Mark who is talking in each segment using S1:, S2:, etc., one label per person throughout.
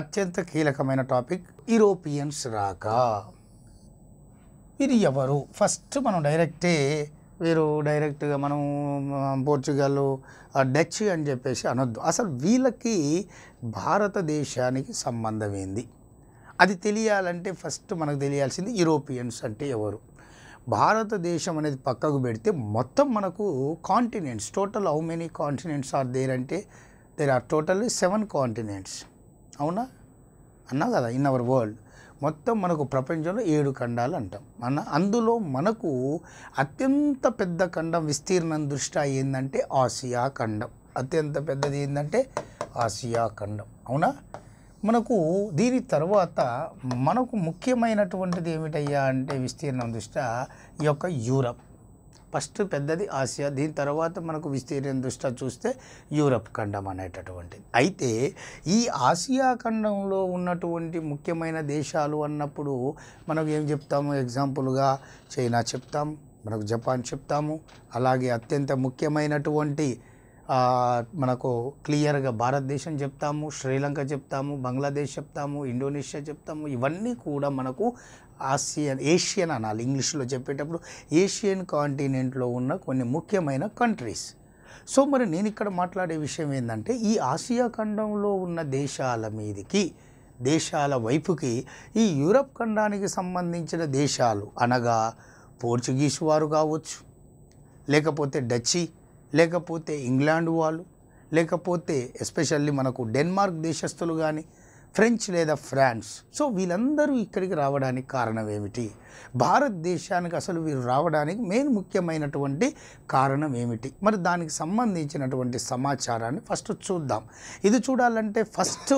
S1: అత్యంత కీలకమైన topic Europeans రాక వీరు ఎవరు ఫస్ట్ మనం డైరెక్టే వీరు డైరెక్ట్గా మనం పోర్చుగల్ డచ్ అని చెప్పేసి అనొద్దు అసలు వీళ్ళకి భారతదేశానికి సంబంధం ఏంది అది తెలియాలంటే ఫస్ట్ మనకు తెలియాల్సింది యూరోపియన్స్ అంటే ఎవరు భారతదేశం అనేది పక్కకు పెడితే మొత్తం మనకు continents total how many continents are there అంటే there are total seven continents అవునా అన్నా కదా ఇన్ అవర్ వరల్డ్ మొత్తం మనకు ప్రపంచంలో ఏడు ఖండాలు అంటాం మన అందులో మనకు అత్యంత పెద్ద ఖండం విస్తీర్ణం దృష్ట్యా ఏంటంటే ఆసియా ఖండం అత్యంత పెద్దది ఏంటంటే ఆసియా ఖండం అవునా మనకు దీని తర్వాత మనకు ముఖ్యమైనటువంటిది ఏమిటయ్యా అంటే విస్తీర్ణం దృష్ట్యా ఈ యొక్క యూరప్ ఫస్ట్ పెద్దది ఆసియా దీని తర్వాత మనకు విస్తీర్ణ దృష్ట్యా చూస్తే యూరప్ ఖండం అనేటటువంటిది అయితే ఈ ఆసియా ఖండంలో ఉన్నటువంటి ముఖ్యమైన దేశాలు అన్నప్పుడు మనం ఏం చెప్తాము ఎగ్జాంపుల్గా చైనా చెప్తాం మనకు జపాన్ చెప్తాము అలాగే అత్యంత ముఖ్యమైనటువంటి మనకు క్లియర్గా భారతదేశం చెప్తాము శ్రీలంక చెప్తాము బంగ్లాదేశ్ చెప్తాము ఇండోనేషియా చెప్తాము ఇవన్నీ కూడా మనకు ఆసియన్ ఏషియన్ అనాలి ఇంగ్లీష్లో చెప్పేటప్పుడు ఏషియన్ కాంటినెంట్లో ఉన్న కొన్ని ముఖ్యమైన కంట్రీస్ సో మరి నేను ఇక్కడ మాట్లాడే విషయం ఏంటంటే ఈ ఆసియా ఖండంలో ఉన్న దేశాల మీదికి దేశాల వైపుకి ఈ యూరప్ ఖండానికి సంబంధించిన దేశాలు అనగా పోర్చుగీస్ వారు కావచ్చు లేకపోతే డచ్చి లేకపోతే ఇంగ్లాండ్ వాళ్ళు లేకపోతే ఎస్పెషల్లీ మనకు డెన్మార్క్ దేశస్తులు కానీ ఫ్రెంచ్ లేదా ఫ్రాన్స్ సో వీళ్ళందరూ ఇక్కడికి రావడానికి కారణం ఏమిటి భారతదేశానికి అసలు వీరు రావడానికి మెయిన్ ముఖ్యమైనటువంటి కారణం ఏమిటి మరి దానికి సంబంధించినటువంటి సమాచారాన్ని ఫస్ట్ చూద్దాం ఇది చూడాలంటే ఫస్ట్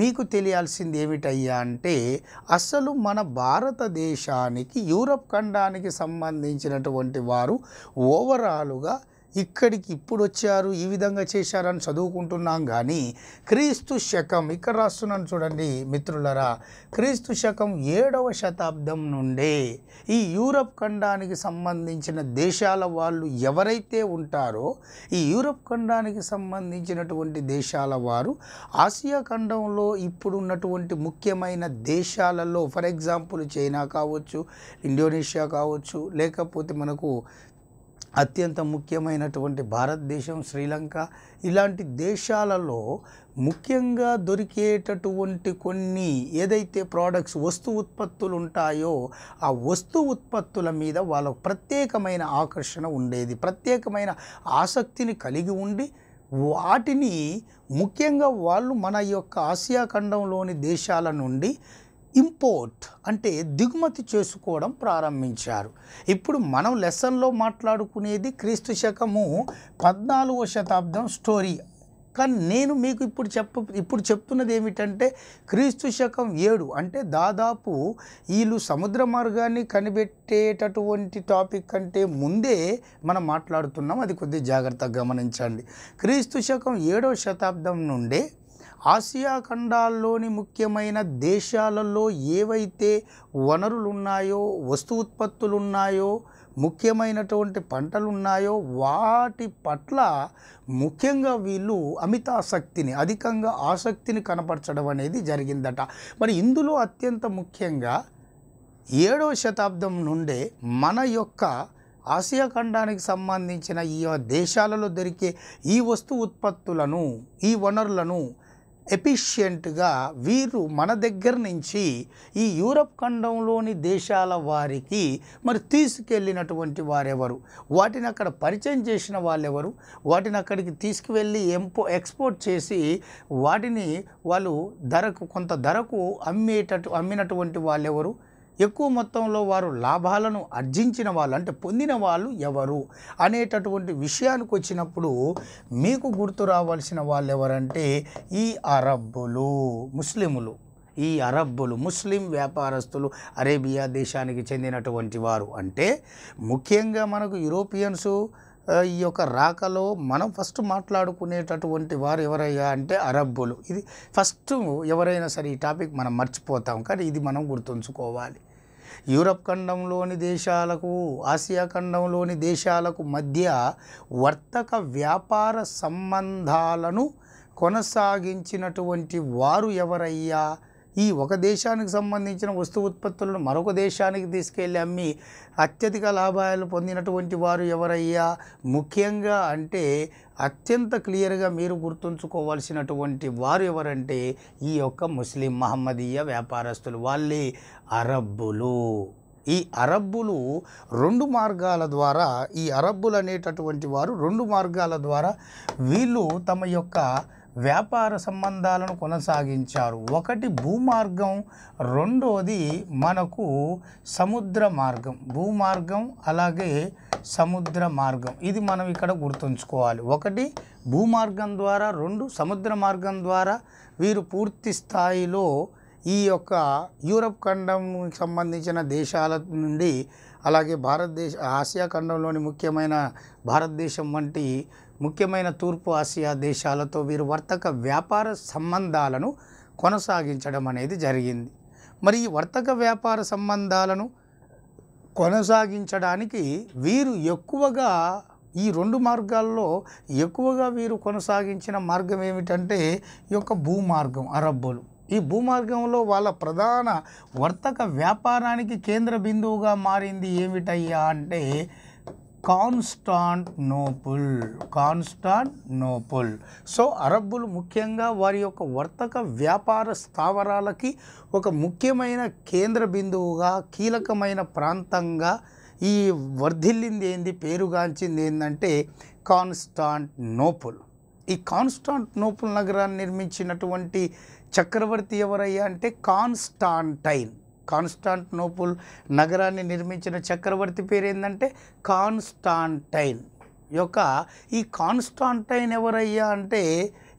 S1: మీకు తెలియాల్సింది ఏమిటయ్యా అంటే అసలు మన భారతదేశానికి యూరప్ ఖండానికి సంబంధించినటువంటి వారు ఓవరాలుగా ఇక్కడికి ఇప్పుడు వచ్చారు ఈ విధంగా చేశారని చదువుకుంటున్నాం కానీ క్రీస్తు శకం ఇక్కడ రాస్తున్నాను చూడండి మిత్రులరా క్రీస్తు శకం ఏడవ శతాబ్దం నుండే ఈ యూరప్ ఖండానికి సంబంధించిన దేశాల వాళ్ళు ఎవరైతే ఉంటారో ఈ యూరప్ ఖండానికి సంబంధించినటువంటి దేశాల వారు ఆసియా ఖండంలో ఇప్పుడున్నటువంటి ముఖ్యమైన దేశాలలో ఫర్ ఎగ్జాంపుల్ చైనా కావచ్చు ఇండోనేషియా కావచ్చు లేకపోతే మనకు అత్యంత ముఖ్యమైనటువంటి భారతదేశం శ్రీలంక ఇలాంటి దేశాలలో ముఖ్యంగా దొరికేటటువంటి కొన్ని ఏదైతే ప్రోడక్ట్స్ వస్తు ఉత్పత్తులు ఉంటాయో ఆ వస్తు ఉత్పత్తుల మీద వాళ్ళకు ప్రత్యేకమైన ఆకర్షణ ఉండేది ప్రత్యేకమైన ఆసక్తిని కలిగి ఉండి వాటిని ముఖ్యంగా వాళ్ళు మన యొక్క ఆసియా ఖండంలోని దేశాల నుండి ఇంపోర్ట్ అంటే దిగుమతి చేసుకోవడం ప్రారంభించారు ఇప్పుడు మనం లెసన్లో మాట్లాడుకునేది క్రీస్తు శకము పద్నాలుగో శతాబ్దం స్టోరీ కానీ నేను మీకు ఇప్పుడు చెప్ప ఇప్పుడు చెప్తున్నది ఏమిటంటే క్రీస్తు శకం ఏడు అంటే దాదాపు వీళ్ళు సముద్ర మార్గాన్ని కనిపెట్టేటటువంటి టాపిక్ కంటే ముందే మనం మాట్లాడుతున్నాం అది కొద్దిగా జాగ్రత్తగా గమనించండి క్రీస్తు శకం ఏడవ శతాబ్దం నుండే ఆసియా ఖండాల్లోని ముఖ్యమైన దేశాలలో ఏవైతే వనరులున్నాయో వస్తు ఉత్పత్తులున్నాయో ముఖ్యమైనటువంటి పంటలున్నాయో వాటి పట్ల ముఖ్యంగా వీళ్ళు అమితాసక్తిని అధికంగా ఆసక్తిని కనపరచడం అనేది జరిగిందట మరి ఇందులో అత్యంత ముఖ్యంగా ఏడవ శతాబ్దం నుండే మన యొక్క ఆసియా ఖండానికి సంబంధించిన ఈ దేశాలలో దొరికే ఈ వస్తు ఉత్పత్తులను ఈ వనరులను ఎఫిషియెంట్గా వీరు మన దగ్గర నుంచి ఈ యూరప్ ఖండంలోని దేశాల వారికి మరి తీసుకెళ్ళినటువంటి వారెవరు వాటిని అక్కడ పరిచయం చేసిన వాళ్ళెవరు వాటిని అక్కడికి తీసుకువెళ్ళి ఎంపో ఎక్స్పోర్ట్ చేసి వాటిని వాళ్ళు ధరకు కొంత ధరకు అమ్మేటట్టు అమ్మినటువంటి వాళ్ళెవరు ఎక్కువ మొత్తంలో వారు లాభాలను అర్జించిన వాళ్ళు అంటే పొందిన వాళ్ళు ఎవరు అనేటటువంటి విషయానికి వచ్చినప్పుడు మీకు గుర్తు రావాల్సిన వాళ్ళు ఎవరంటే ఈ అరబ్బులు ముస్లిములు ఈ అరబ్బులు ముస్లిం వ్యాపారస్తులు అరేబియా దేశానికి చెందినటువంటి వారు అంటే ముఖ్యంగా మనకు యూరోపియన్సు ఈ యొక్క రాకలో మనం ఫస్ట్ మాట్లాడుకునేటటువంటి వారు ఎవరయ్యా అంటే అరబ్బులు ఇది ఫస్ట్ ఎవరైనా సరే ఈ టాపిక్ మనం మర్చిపోతాం కానీ ఇది మనం గుర్తుంచుకోవాలి యూరప్ ఖండంలోని దేశాలకు ఆసియా ఖండంలోని దేశాలకు మధ్య వర్తక వ్యాపార సంబంధాలను కొనసాగించినటువంటి వారు ఎవరయ్యా ఈ ఒక దేశానికి సంబంధించిన వస్తు ఉత్పత్తులను మరొక దేశానికి తీసుకెళ్ళి అమ్మి అత్యధిక లాభాలు పొందినటువంటి వారు ఎవరయ్యా ముఖ్యంగా అంటే అత్యంత క్లియర్గా మీరు గుర్తుంచుకోవాల్సినటువంటి వారు ఎవరంటే ఈ యొక్క ముస్లిం మహమ్మదీయ వ్యాపారస్తులు వాళ్ళే అరబ్బులు ఈ అరబ్బులు రెండు మార్గాల ద్వారా ఈ అరబ్బులు అనేటటువంటి వారు రెండు మార్గాల ద్వారా వీళ్ళు తమ యొక్క వ్యాపార సంబంధాలను కొనసాగించారు ఒకటి భూమార్గం రెండోది మనకు సముద్ర మార్గం భూమార్గం అలాగే సముద్ర మార్గం ఇది మనం ఇక్కడ గుర్తుంచుకోవాలి ఒకటి భూమార్గం ద్వారా రెండు సముద్ర మార్గం ద్వారా వీరు పూర్తి స్థాయిలో ఈ యొక్క యూరప్ ఖండంకి సంబంధించిన దేశాల నుండి అలాగే భారతదేశ ఆసియా ఖండంలోని ముఖ్యమైన భారతదేశం వంటి ముఖ్యమైన తూర్పు ఆసియా దేశాలతో వీరు వర్తక వ్యాపార సంబంధాలను కొనసాగించడం అనేది జరిగింది మరి ఈ వర్తక వ్యాపార సంబంధాలను కొనసాగించడానికి వీరు ఎక్కువగా ఈ రెండు మార్గాల్లో ఎక్కువగా వీరు కొనసాగించిన మార్గం ఏమిటంటే ఈ యొక్క భూమార్గం అరబ్బులు ఈ భూమార్గంలో వాళ్ళ ప్రధాన వర్తక వ్యాపారానికి కేంద్ర బిందువుగా మారింది ఏమిటయ్యా అంటే Constantinople Constantinople so అరబ్బులు ముఖ్యంగా వారి యొక్క వర్తక వ్యాపార స్థావరాలకి ఒక ముఖ్యమైన కేంద్ర బిందువుగా కీలకమైన ప్రాంతంగా ఈ వర్ధిల్లింది ఏంది పేరుగాంచింది ఏంటంటే నోపుల్ ఈ కాన్స్టాంట్ నోపుల్ నగరాన్ని నిర్మించినటువంటి చక్రవర్తి ఎవరయ్యా అంటే కాన్స్టాంటైన్ కాన్స్టాంటినోపుల్ నగరాన్ని నిర్మించిన చక్రవర్తి పేరు ఏంటంటే కాన్స్టాంటైన్ యొక్క ఈ కాన్స్టాంటైన్ ఎవరయ్యా అంటే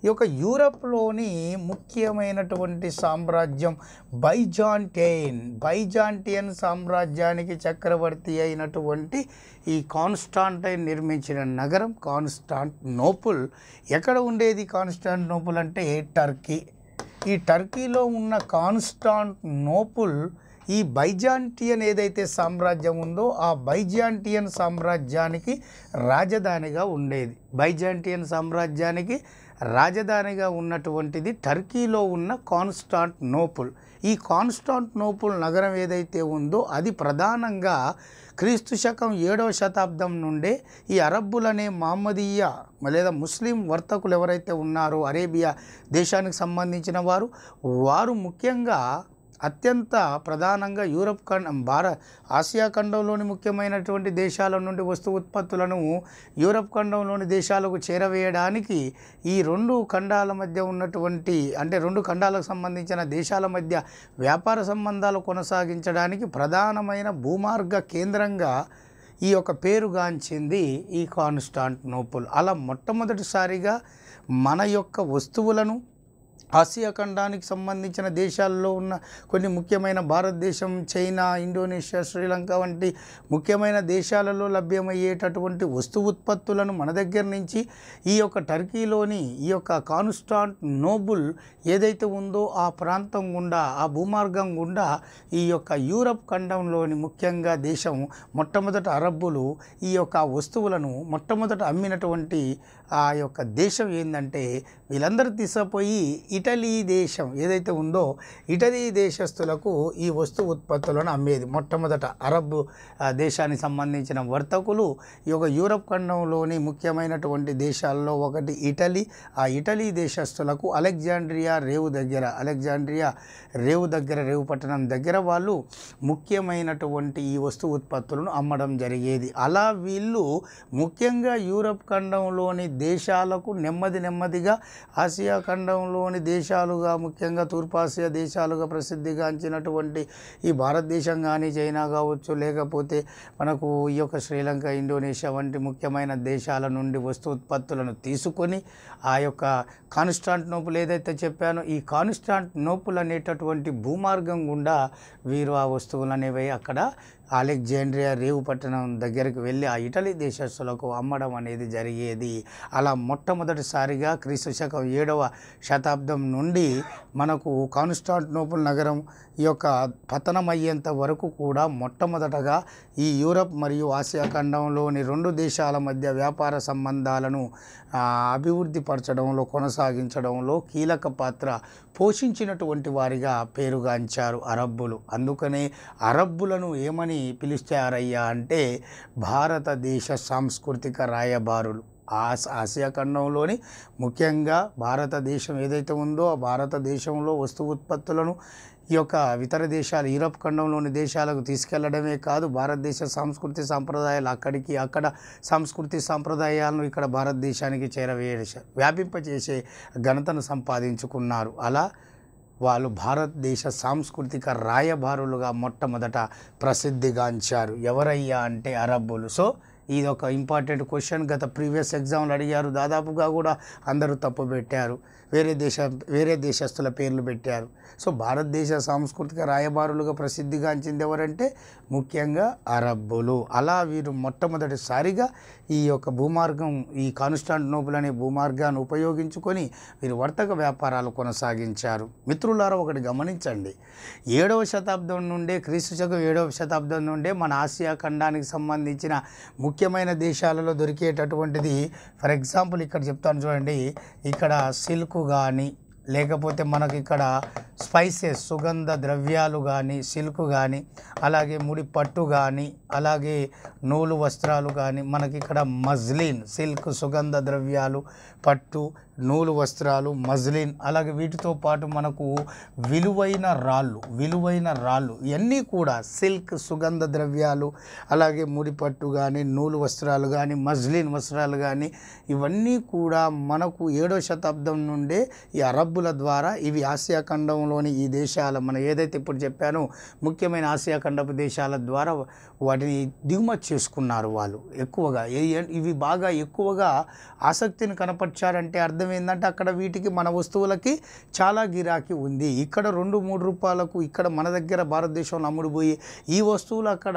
S1: ఈ యొక్క యూరప్లోని ముఖ్యమైనటువంటి సామ్రాజ్యం బైజాంటైన్ బైజాంటియన్ సామ్రాజ్యానికి చక్రవర్తి అయినటువంటి ఈ కాన్స్టాంటైన్ నిర్మించిన నగరం నోపుల్ ఎక్కడ ఉండేది నోపుల్ అంటే టర్కీ ఈ టర్కీలో ఉన్న కాన్స్టాంట్ నోపుల్ ఈ బైజాంటియన్ ఏదైతే సామ్రాజ్యం ఉందో ఆ బైజాంటియన్ సామ్రాజ్యానికి రాజధానిగా ఉండేది బైజాంటియన్ సామ్రాజ్యానికి రాజధానిగా ఉన్నటువంటిది టర్కీలో ఉన్న కాన్స్టాంట్ నోపుల్ ఈ కాన్స్టాంట్ నోపుల్ నగరం ఏదైతే ఉందో అది ప్రధానంగా క్రీస్తు శకం ఏడవ శతాబ్దం నుండే ఈ అరబ్బులనే మహమ్మదీయ లేదా ముస్లిం వర్తకులు ఎవరైతే ఉన్నారో అరేబియా దేశానికి సంబంధించిన వారు వారు ముఖ్యంగా అత్యంత ప్రధానంగా యూరప్ ఖండ భార ఆసియా ఖండంలోని ముఖ్యమైనటువంటి దేశాల నుండి వస్తు ఉత్పత్తులను యూరప్ ఖండంలోని దేశాలకు చేరవేయడానికి ఈ రెండు ఖండాల మధ్య ఉన్నటువంటి అంటే రెండు ఖండాలకు సంబంధించిన దేశాల మధ్య వ్యాపార సంబంధాలు కొనసాగించడానికి ప్రధానమైన భూమార్గ కేంద్రంగా ఈ యొక్క పేరుగాంచింది ఈ కాన్స్టాంటినోపుల్ అలా మొట్టమొదటిసారిగా మన యొక్క వస్తువులను ఆసియా ఖండానికి సంబంధించిన దేశాల్లో ఉన్న కొన్ని ముఖ్యమైన భారతదేశం చైనా ఇండోనేషియా శ్రీలంక వంటి ముఖ్యమైన దేశాలలో లభ్యమయ్యేటటువంటి వస్తు ఉత్పత్తులను మన దగ్గర నుంచి ఈ యొక్క టర్కీలోని ఈ యొక్క కాన్స్టాంట్ నోబుల్ ఏదైతే ఉందో ఆ ప్రాంతం గుండా ఆ భూమార్గం గుండా ఈ యొక్క యూరప్ ఖండంలోని ముఖ్యంగా దేశం మొట్టమొదట అరబ్బులు ఈ యొక్క వస్తువులను మొట్టమొదట అమ్మినటువంటి ఆ యొక్క దేశం ఏంటంటే వీళ్ళందరూ తీసుకుపోయి ఇటలీ దేశం ఏదైతే ఉందో ఇటలీ దేశస్తులకు ఈ వస్తు ఉత్పత్తులను అమ్మేది మొట్టమొదట అరబ్ దేశానికి సంబంధించిన వర్తకులు ఈ యొక్క యూరప్ ఖండంలోని ముఖ్యమైనటువంటి దేశాల్లో ఒకటి ఇటలీ ఆ ఇటలీ దేశస్తులకు అలెగ్జాండ్రియా రేవు దగ్గర అలెగ్జాండ్రియా రేవు దగ్గర రేవు పట్టణం దగ్గర వాళ్ళు ముఖ్యమైనటువంటి ఈ వస్తు ఉత్పత్తులను అమ్మడం జరిగేది అలా వీళ్ళు ముఖ్యంగా యూరప్ ఖండంలోని దేశాలకు నెమ్మది నెమ్మదిగా ఆసియా ఖండంలోని దేశాలుగా ముఖ్యంగా తూర్పాసియా దేశాలుగా ప్రసిద్ధిగాంచినటువంటి ఈ భారతదేశం కానీ చైనా కావచ్చు లేకపోతే మనకు ఈ యొక్క శ్రీలంక ఇండోనేషియా వంటి ముఖ్యమైన దేశాల నుండి వస్తు ఉత్పత్తులను తీసుకొని ఆ యొక్క నోపులు ఏదైతే చెప్పానో ఈ నోపులు అనేటటువంటి భూమార్గం గుండా వీరు ఆ వస్తువులు అనేవి అక్కడ అలెగ్జాండ్రియా రేవు పట్టణం దగ్గరికి వెళ్ళి ఆ ఇటలీ దేశస్తులకు అమ్మడం అనేది జరిగేది అలా మొట్టమొదటిసారిగా క్రీస్తు శకం ఏడవ శతాబ్దం నుండి మనకు కాన్స్టాంటినోపుల్ నగరం ఈ యొక్క పతనమయ్యేంత వరకు కూడా మొట్టమొదటగా ఈ యూరప్ మరియు ఆసియా ఖండంలోని రెండు దేశాల మధ్య వ్యాపార సంబంధాలను అభివృద్ధి పరచడంలో కొనసాగించడంలో కీలక పాత్ర పోషించినటువంటి వారిగా పేరుగాంచారు అరబ్బులు అందుకనే అరబ్బులను ఏమని పిలుస్తారయ్యా అంటే భారతదేశ సాంస్కృతిక రాయబారులు ఆసియా ఖండంలోని ముఖ్యంగా భారతదేశం ఏదైతే ఉందో ఆ భారతదేశంలో వస్తు ఉత్పత్తులను ఈ యొక్క ఇతర దేశాలు యూరోప్ ఖండంలోని దేశాలకు తీసుకెళ్లడమే కాదు భారతదేశ సంస్కృతి సాంప్రదాయాలు అక్కడికి అక్కడ సంస్కృతి సాంప్రదాయాలను ఇక్కడ భారతదేశానికి చేరవేయ వ్యాపింపచేసే ఘనతను సంపాదించుకున్నారు అలా వాళ్ళు భారతదేశ సాంస్కృతిక రాయబారులుగా మొట్టమొదట ప్రసిద్ధిగాంచారు ఎవరయ్యా అంటే అరబ్బులు సో ఇది ఒక ఇంపార్టెంట్ క్వశ్చన్ గత ప్రీవియస్ ఎగ్జామ్లు అడిగారు దాదాపుగా కూడా అందరూ తప్పు పెట్టారు వేరే దేశ వేరే దేశస్తుల పేర్లు పెట్టారు సో భారతదేశ సాంస్కృతిక రాయబారులుగా ప్రసిద్ధిగాంచింది ఎవరంటే ముఖ్యంగా అరబ్బులు అలా వీరు మొట్టమొదటిసారిగా ఈ యొక్క భూమార్గం ఈ కాన్స్టాంటినోపుల్ అనే భూమార్గాన్ని ఉపయోగించుకొని వీరు వర్తక వ్యాపారాలు కొనసాగించారు మిత్రులారా ఒకటి గమనించండి ఏడవ శతాబ్దం నుండే క్రీస్తు శకం ఏడవ శతాబ్దం నుండే మన ఆసియా ఖండానికి సంబంధించిన ముఖ్యమైన దేశాలలో దొరికేటటువంటిది ఫర్ ఎగ్జాంపుల్ ఇక్కడ చెప్తాను చూడండి ఇక్కడ సిల్క్ కానీ లేకపోతే మనకి ఇక్కడ స్పైసెస్ సుగంధ ద్రవ్యాలు కానీ సిల్క్ కానీ అలాగే ముడి పట్టు కానీ అలాగే నూలు వస్త్రాలు కానీ మనకి ఇక్కడ మజ్లిన్ సిల్క్ సుగంధ ద్రవ్యాలు పట్టు నూలు వస్త్రాలు మజ్లిన్ అలాగే వీటితో పాటు మనకు విలువైన రాళ్ళు విలువైన రాళ్ళు ఇవన్నీ కూడా సిల్క్ సుగంధ ద్రవ్యాలు అలాగే ముడిపట్టు కానీ నూలు వస్త్రాలు కానీ మజ్లిన్ వస్త్రాలు కానీ ఇవన్నీ కూడా మనకు ఏడో శతాబ్దం నుండే ఈ అరబ్బుల ద్వారా ఇవి ఆసియా ఖండం ప్రపంచంలోని ఈ దేశాల మనం ఏదైతే ఇప్పుడు చెప్పానో ముఖ్యమైన ఆసియా ఖండపు దేశాల ద్వారా వాటిని దిగుమతి చేసుకున్నారు వాళ్ళు ఎక్కువగా ఇవి బాగా ఎక్కువగా ఆసక్తిని కనపరిచారంటే అర్థం ఏంటంటే అక్కడ వీటికి మన వస్తువులకి చాలా గిరాకీ ఉంది ఇక్కడ రెండు మూడు రూపాయలకు ఇక్కడ మన దగ్గర భారతదేశంలో అమ్ముడుపోయి ఈ వస్తువులు అక్కడ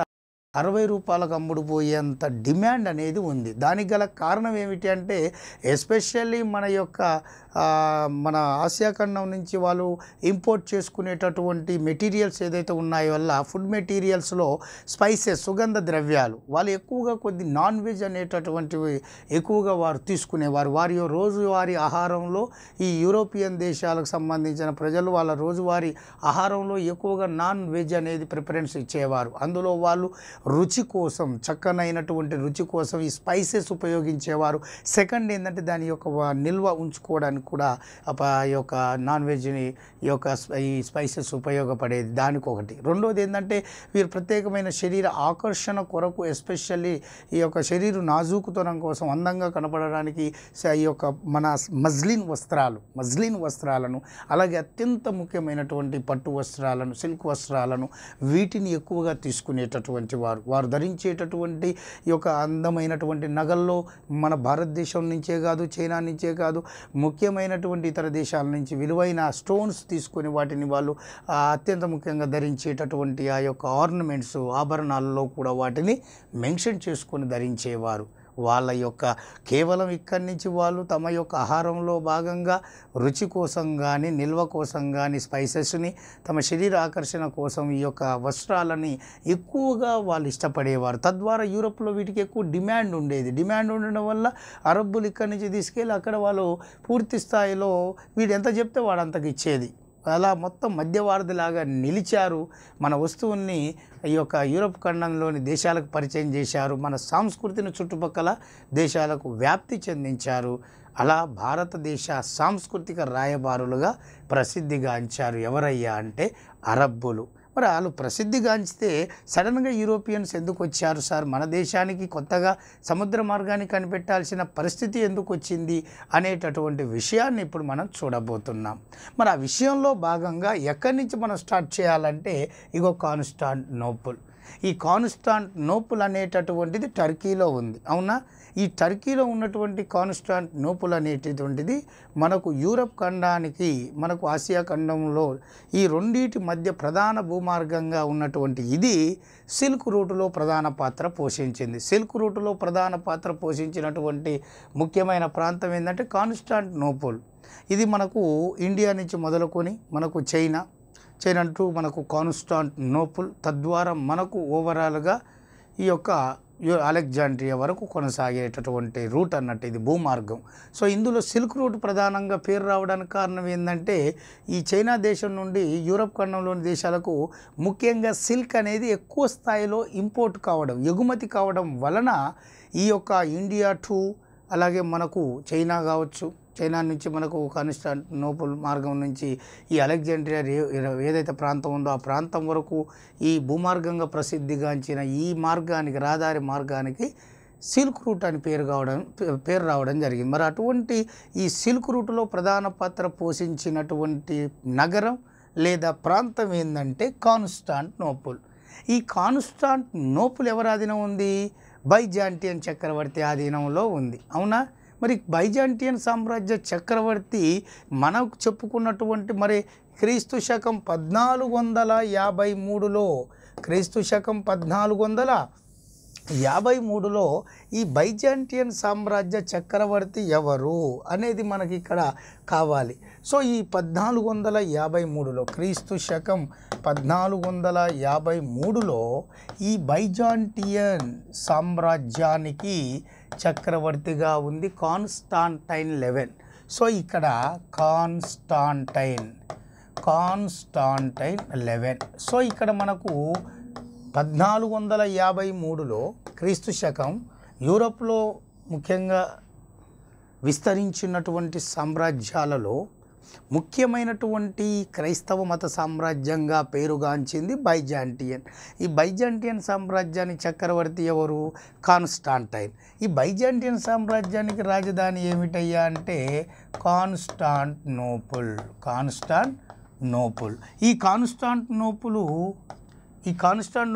S1: అరవై రూపాయలకు అమ్ముడుపోయేంత డిమాండ్ అనేది ఉంది దానికి గల కారణం ఏమిటి అంటే ఎస్పెషల్లీ మన యొక్క మన ఆసియా ఖండం నుంచి వాళ్ళు ఇంపోర్ట్ చేసుకునేటటువంటి మెటీరియల్స్ ఏదైతే ఉన్నాయో వల్ల ఫుడ్ మెటీరియల్స్లో స్పైసెస్ సుగంధ ద్రవ్యాలు వాళ్ళు ఎక్కువగా కొద్ది నాన్ వెజ్ అనేటటువంటివి ఎక్కువగా వారు తీసుకునేవారు వారి రోజువారి ఆహారంలో ఈ యూరోపియన్ దేశాలకు సంబంధించిన ప్రజలు వాళ్ళ రోజువారి ఆహారంలో ఎక్కువగా నాన్ వెజ్ అనేది ప్రిఫరెన్స్ ఇచ్చేవారు అందులో వాళ్ళు రుచి కోసం చక్కనైనటువంటి రుచి కోసం ఈ స్పైసెస్ ఉపయోగించేవారు సెకండ్ ఏంటంటే దాని యొక్క నిల్వ ఉంచుకోవడానికి కూడా ఈ యొక్క నాన్ వెజ్ని ఈ యొక్క ఈ స్పైసెస్ ఉపయోగపడేది దానికి ఒకటి రెండోది ఏంటంటే వీరు ప్రత్యేకమైన శరీర ఆకర్షణ కొరకు ఎస్పెషల్లీ ఈ యొక్క శరీరం నాజూకుతనం కోసం అందంగా కనపడడానికి ఈ యొక్క మన మజ్లిన్ వస్త్రాలు మజ్లిన్ వస్త్రాలను అలాగే అత్యంత ముఖ్యమైనటువంటి పట్టు వస్త్రాలను సిల్క్ వస్త్రాలను వీటిని ఎక్కువగా తీసుకునేటటువంటి వారు వారు ధరించేటటువంటి ఈ యొక్క అందమైనటువంటి నగల్లో మన భారతదేశం నుంచే కాదు చైనా నుంచే కాదు ముఖ్యం విభిన్నమైనటువంటి ఇతర దేశాల నుంచి విలువైన స్టోన్స్ తీసుకొని వాటిని వాళ్ళు అత్యంత ముఖ్యంగా ధరించేటటువంటి ఆ యొక్క ఆర్నమెంట్స్ ఆభరణాలలో కూడా వాటిని మెన్షన్ చేసుకొని ధరించేవారు వాళ్ళ యొక్క కేవలం ఇక్కడి నుంచి వాళ్ళు తమ యొక్క ఆహారంలో భాగంగా రుచి కోసం కానీ నిల్వ కోసం కానీ స్పైసెస్ని తమ శరీర ఆకర్షణ కోసం ఈ యొక్క వస్త్రాలని ఎక్కువగా వాళ్ళు ఇష్టపడేవారు తద్వారా యూరోప్లో వీటికి ఎక్కువ డిమాండ్ ఉండేది డిమాండ్ ఉండడం వల్ల అరబ్బులు ఇక్కడి నుంచి తీసుకెళ్ళి అక్కడ వాళ్ళు పూర్తి స్థాయిలో వీడు ఎంత చెప్తే వాడు అంతకు ఇచ్చేది అలా మొత్తం మధ్యవారధిలాగా నిలిచారు మన వస్తువుల్ని ఈ యొక్క యూరోప్ ఖండంలోని దేశాలకు పరిచయం చేశారు మన సంస్కృతిని చుట్టుపక్కల దేశాలకు వ్యాప్తి చెందించారు అలా భారతదేశ సాంస్కృతిక రాయబారులుగా ప్రసిద్ధిగాంచారు ఎవరయ్యా అంటే అరబ్బులు మరి వాళ్ళు ప్రసిద్ధిగాంచితే సడన్గా యూరోపియన్స్ ఎందుకు వచ్చారు సార్ మన దేశానికి కొత్తగా సముద్ర మార్గాన్ని కనిపెట్టాల్సిన పరిస్థితి ఎందుకు వచ్చింది అనేటటువంటి విషయాన్ని ఇప్పుడు మనం చూడబోతున్నాం మరి ఆ విషయంలో భాగంగా ఎక్కడి నుంచి మనం స్టార్ట్ చేయాలంటే ఇగో కాన్స్టాంట్ నోపుల్ ఈ కాన్స్టాంట్ నోపుల్ అనేటటువంటిది టర్కీలో ఉంది అవునా ఈ టర్కీలో ఉన్నటువంటి కాన్స్టాంట్ నోపుల్ అనేటటువంటిది మనకు యూరప్ ఖండానికి మనకు ఆసియా ఖండంలో ఈ రెండింటి మధ్య ప్రధాన భూమార్గంగా ఉన్నటువంటి ఇది సిల్క్ రూటులో ప్రధాన పాత్ర పోషించింది సిల్క్ రూటులో ప్రధాన పాత్ర పోషించినటువంటి ముఖ్యమైన ప్రాంతం ఏంటంటే కాన్స్టాంట్ నోపుల్ ఇది మనకు ఇండియా నుంచి మొదలుకొని మనకు చైనా చైనా అంటూ మనకు కాన్స్టాంట్ నోపుల్ తద్వారా మనకు ఓవరాల్గా ఈ యొక్క అలెగ్జాండ్రియా వరకు కొనసాగేటటువంటి రూట్ అన్నట్టు ఇది భూమార్గం సో ఇందులో సిల్క్ రూట్ ప్రధానంగా పేరు రావడానికి కారణం ఏంటంటే ఈ చైనా దేశం నుండి యూరప్ ఖండంలోని దేశాలకు ముఖ్యంగా సిల్క్ అనేది ఎక్కువ స్థాయిలో ఇంపోర్ట్ కావడం ఎగుమతి కావడం వలన ఈ యొక్క ఇండియా టూ అలాగే మనకు చైనా కావచ్చు చైనా నుంచి మనకు కానిస్టాంటినోపుల్ మార్గం నుంచి ఈ అలెగ్జాండ్రియా ఏదైతే ప్రాంతం ఉందో ఆ ప్రాంతం వరకు ఈ భూమార్గంగా ప్రసిద్ధిగాంచిన ఈ మార్గానికి రహదారి మార్గానికి సిల్క్ రూట్ అని పేరు కావడం పేరు రావడం జరిగింది మరి అటువంటి ఈ సిల్క్ రూట్లో ప్రధాన పాత్ర పోషించినటువంటి నగరం లేదా ప్రాంతం ఏంటంటే కాన్స్టాంట్ నోపుల్ ఈ కాన్స్టాంట్ నోపుల్ ఎవరి ఆధీనం ఉంది బైజాంటియన్ చక్రవర్తి ఆధీనంలో ఉంది అవునా మరి బైజాంటియన్ సామ్రాజ్య చక్రవర్తి మనకు చెప్పుకున్నటువంటి మరి క్రీస్తు శకం పద్నాలుగు వందల యాభై మూడులో క్రీస్తు శకం పద్నాలుగు వందల యాభై మూడులో ఈ బైజాంటియన్ సామ్రాజ్య చక్రవర్తి ఎవరు అనేది మనకి ఇక్కడ కావాలి సో ఈ పద్నాలుగు వందల యాభై మూడులో క్రీస్తు శకం పద్నాలుగు వందల యాభై మూడులో ఈ బైజాంటియన్ సామ్రాజ్యానికి చక్రవర్తిగా ఉంది కాన్స్టాంటైన్ లెవెన్ సో ఇక్కడ కాన్స్టాంటైన్ కాన్స్టాంటైన్ లెవెన్ సో ఇక్కడ మనకు పద్నాలుగు వందల యాభై మూడులో క్రీస్తు శకం యూరప్లో ముఖ్యంగా విస్తరించినటువంటి సామ్రాజ్యాలలో ముఖ్యమైనటువంటి క్రైస్తవ మత సామ్రాజ్యంగా పేరుగాంచింది బైజాంటియన్ ఈ బైజాంటియన్ సామ్రాజ్యానికి చక్రవర్తి ఎవరు కాన్స్టాంటైన్ ఈ బైజాంటియన్ సామ్రాజ్యానికి రాజధాని ఏమిటయ్యా అంటే కాన్స్టాంట్ నోపుల్ కాన్స్టాంట్ నోపుల్ ఈ నోపులు ఈ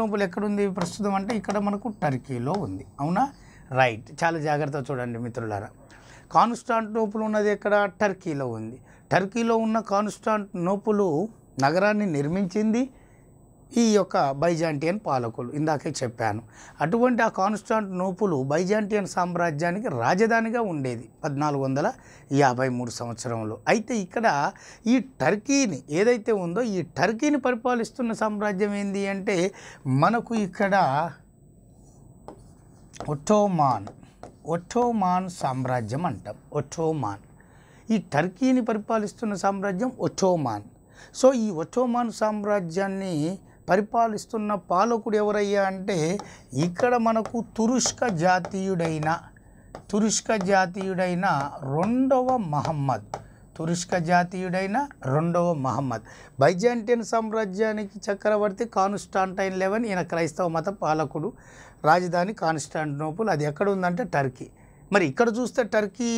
S1: నోపుల్ ఎక్కడుంది ప్రస్తుతం అంటే ఇక్కడ మనకు టర్కీలో ఉంది అవునా రైట్ చాలా జాగ్రత్త చూడండి మిత్రులారా నోపులు ఉన్నది ఎక్కడ టర్కీలో ఉంది టర్కీలో ఉన్న కాన్స్టాంట్ నోపులు నగరాన్ని నిర్మించింది ఈ యొక్క బైజాంటియన్ పాలకులు ఇందాకే చెప్పాను అటువంటి ఆ కాన్స్టాంట్ నోపులు బైజాంటియన్ సామ్రాజ్యానికి రాజధానిగా ఉండేది పద్నాలుగు వందల యాభై మూడు సంవత్సరంలో అయితే ఇక్కడ ఈ టర్కీని ఏదైతే ఉందో ఈ టర్కీని పరిపాలిస్తున్న సామ్రాజ్యం ఏంది అంటే మనకు ఇక్కడ ఒట్టోమాన్ ఒట్టోమాన్ సామ్రాజ్యం అంటాం ఒట్టోమాన్ ఈ టర్కీని పరిపాలిస్తున్న సామ్రాజ్యం ఒటోమాన్ సో ఈ ఒటోమాన్ సామ్రాజ్యాన్ని పరిపాలిస్తున్న పాలకుడు ఎవరయ్యా అంటే ఇక్కడ మనకు తురుష్క జాతీయుడైన తురుష్క జాతీయుడైన రెండవ మహమ్మద్ తురుష్క జాతీయుడైన రెండవ మహమ్మద్ బైజాంటియన్ సామ్రాజ్యానికి చక్రవర్తి కాన్స్టాంటైన్ లెవెన్ ఈయన క్రైస్తవ మత పాలకుడు రాజధాని కాన్స్టాంటినోపుల్ అది ఎక్కడ ఉందంటే టర్కీ మరి ఇక్కడ చూస్తే టర్కీ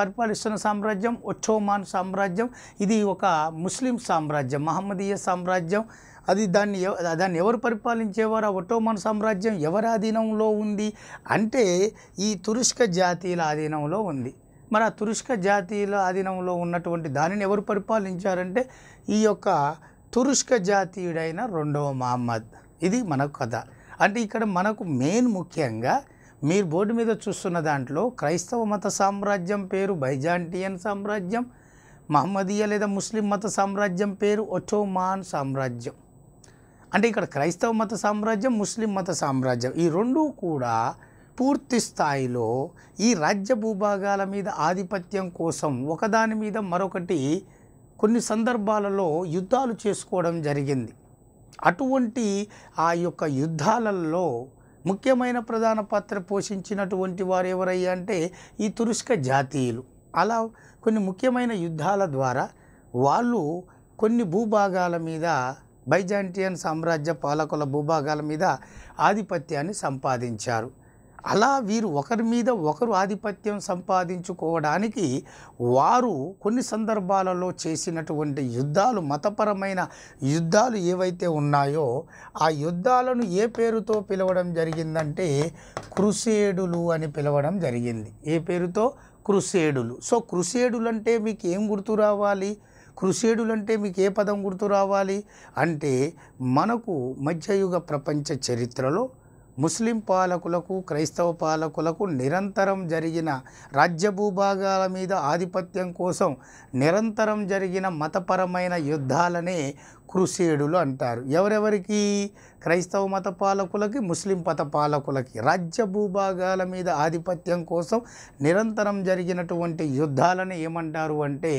S1: పరిపాలిస్తున్న సామ్రాజ్యం ఒట్టోమాన్ సామ్రాజ్యం ఇది ఒక ముస్లిం సామ్రాజ్యం మహమ్మదీయ సామ్రాజ్యం అది దాన్ని దాన్ని ఎవరు పరిపాలించేవారు ఆ ఒట్టోమన్ సామ్రాజ్యం ఎవరి ఆధీనంలో ఉంది అంటే ఈ తురుష్క జాతీయుల ఆధీనంలో ఉంది మరి ఆ తురుష్క జాతీయుల ఆధీనంలో ఉన్నటువంటి దానిని ఎవరు పరిపాలించారంటే ఈ యొక్క తురుష్క జాతీయుడైన రెండవ మహమ్మద్ ఇది మనకు కథ అంటే ఇక్కడ మనకు మెయిన్ ముఖ్యంగా మీరు బోర్డు మీద చూస్తున్న దాంట్లో క్రైస్తవ మత సామ్రాజ్యం పేరు బైజాంటియన్ సామ్రాజ్యం మహమ్మదీయ లేదా ముస్లిం మత సామ్రాజ్యం పేరు ఒటోమాన్ సామ్రాజ్యం అంటే ఇక్కడ క్రైస్తవ మత సామ్రాజ్యం ముస్లిం మత సామ్రాజ్యం ఈ రెండూ కూడా పూర్తి స్థాయిలో ఈ రాజ్య భూభాగాల మీద ఆధిపత్యం కోసం ఒకదాని మీద మరొకటి కొన్ని సందర్భాలలో యుద్ధాలు చేసుకోవడం జరిగింది అటువంటి ఆ యొక్క యుద్ధాలలో ముఖ్యమైన ప్రధాన పాత్ర పోషించినటువంటి వారు ఎవరయ్యా అంటే ఈ తురుష్క జాతీయులు అలా కొన్ని ముఖ్యమైన యుద్ధాల ద్వారా వాళ్ళు కొన్ని భూభాగాల మీద బైజాంటియన్ సామ్రాజ్య పాలకుల భూభాగాల మీద ఆధిపత్యాన్ని సంపాదించారు అలా వీరు ఒకరి మీద ఒకరు ఆధిపత్యం సంపాదించుకోవడానికి వారు కొన్ని సందర్భాలలో చేసినటువంటి యుద్ధాలు మతపరమైన యుద్ధాలు ఏవైతే ఉన్నాయో ఆ యుద్ధాలను ఏ పేరుతో పిలవడం జరిగిందంటే క్రుసేడులు అని పిలవడం జరిగింది ఏ పేరుతో క్రుసేడులు సో క్రుసేడులు అంటే మీకు ఏం గుర్తు రావాలి క్రుసేడులు అంటే మీకు ఏ పదం గుర్తు రావాలి అంటే మనకు మధ్యయుగ ప్రపంచ చరిత్రలో ముస్లిం పాలకులకు క్రైస్తవ పాలకులకు నిరంతరం జరిగిన రాజ్య భూభాగాల మీద ఆధిపత్యం కోసం నిరంతరం జరిగిన మతపరమైన యుద్ధాలనే క్రుసేడులు అంటారు ఎవరెవరికి క్రైస్తవ మత పాలకులకి ముస్లిం మత పాలకులకి రాజ్య భూభాగాల మీద ఆధిపత్యం కోసం నిరంతరం జరిగినటువంటి యుద్ధాలను ఏమంటారు అంటే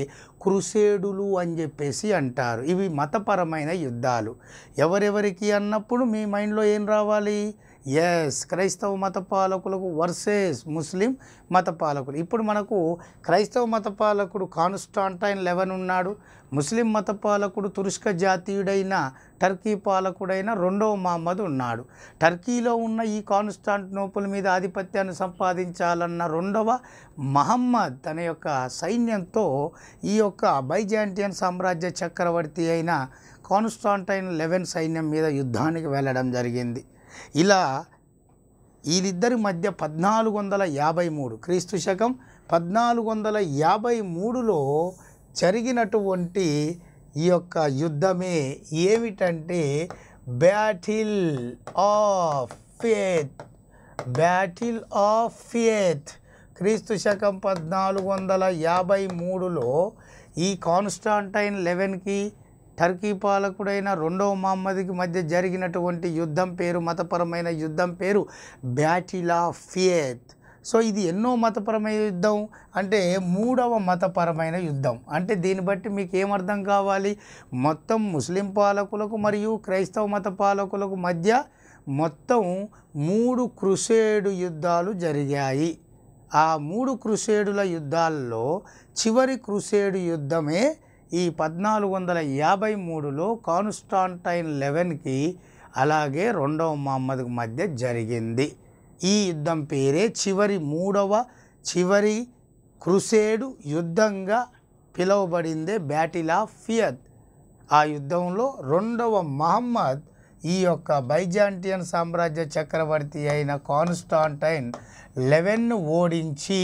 S1: క్రుసేడులు అని చెప్పేసి అంటారు ఇవి మతపరమైన యుద్ధాలు ఎవరెవరికి అన్నప్పుడు మీ మైండ్లో ఏం రావాలి ఎస్ క్రైస్తవ మత పాలకులకు వర్సెస్ ముస్లిం మత పాలకులు ఇప్పుడు మనకు క్రైస్తవ మత పాలకుడు కాన్స్టాంటైన్ లెవెన్ ఉన్నాడు ముస్లిం మత పాలకుడు తురుష్క జాతీయుడైన టర్కీ పాలకుడైన రెండవ మహమ్మద్ ఉన్నాడు టర్కీలో ఉన్న ఈ కాన్స్టాంటినోపుల్ మీద ఆధిపత్యాన్ని సంపాదించాలన్న రెండవ మహమ్మద్ తన యొక్క సైన్యంతో ఈ యొక్క బైజాంటియన్ సామ్రాజ్య చక్రవర్తి అయిన కాన్స్టాంటైన్ లెవెన్ సైన్యం మీద యుద్ధానికి వెళ్ళడం జరిగింది ఇలా వీళ్ళిద్దరి మధ్య పద్నాలుగు వందల యాభై మూడు క్రీస్తు శకం పద్నాలుగు వందల యాభై మూడులో జరిగినటువంటి ఈ యొక్క యుద్ధమే ఏమిటంటే battle of faith battle of faith క్రీస్తు శకం పద్నాలుగు వందల యాభై మూడులో ఈ కాన్స్టాంటైన్ లెవెన్కి టర్కీ పాలకుడైన రెండవ మహమ్మద్కి మధ్య జరిగినటువంటి యుద్ధం పేరు మతపరమైన యుద్ధం పేరు బ్యాటిల్ ఆఫ్ ఫియత్ సో ఇది ఎన్నో మతపరమైన యుద్ధం అంటే మూడవ మతపరమైన యుద్ధం అంటే దీన్ని బట్టి మీకు ఏమర్థం కావాలి మొత్తం ముస్లిం పాలకులకు మరియు క్రైస్తవ మత పాలకులకు మధ్య మొత్తం మూడు క్రుసేడు యుద్ధాలు జరిగాయి ఆ మూడు క్రుసేడుల యుద్ధాల్లో చివరి క్రుసేడు యుద్ధమే ఈ పద్నాలుగు వందల యాభై మూడులో కాన్స్టాంటైన్ లెవెన్కి అలాగే రెండవ మహమ్మద్కి మధ్య జరిగింది ఈ యుద్ధం పేరే చివరి మూడవ చివరి క్రుసేడు యుద్ధంగా పిలువబడిందే బ్యాటిల్ ఆఫ్ ఫియద్ ఆ యుద్ధంలో రెండవ మహమ్మద్ ఈ యొక్క బైజాంటియన్ సామ్రాజ్య చక్రవర్తి అయిన కాన్స్టాంటైన్ లెవెన్ను ఓడించి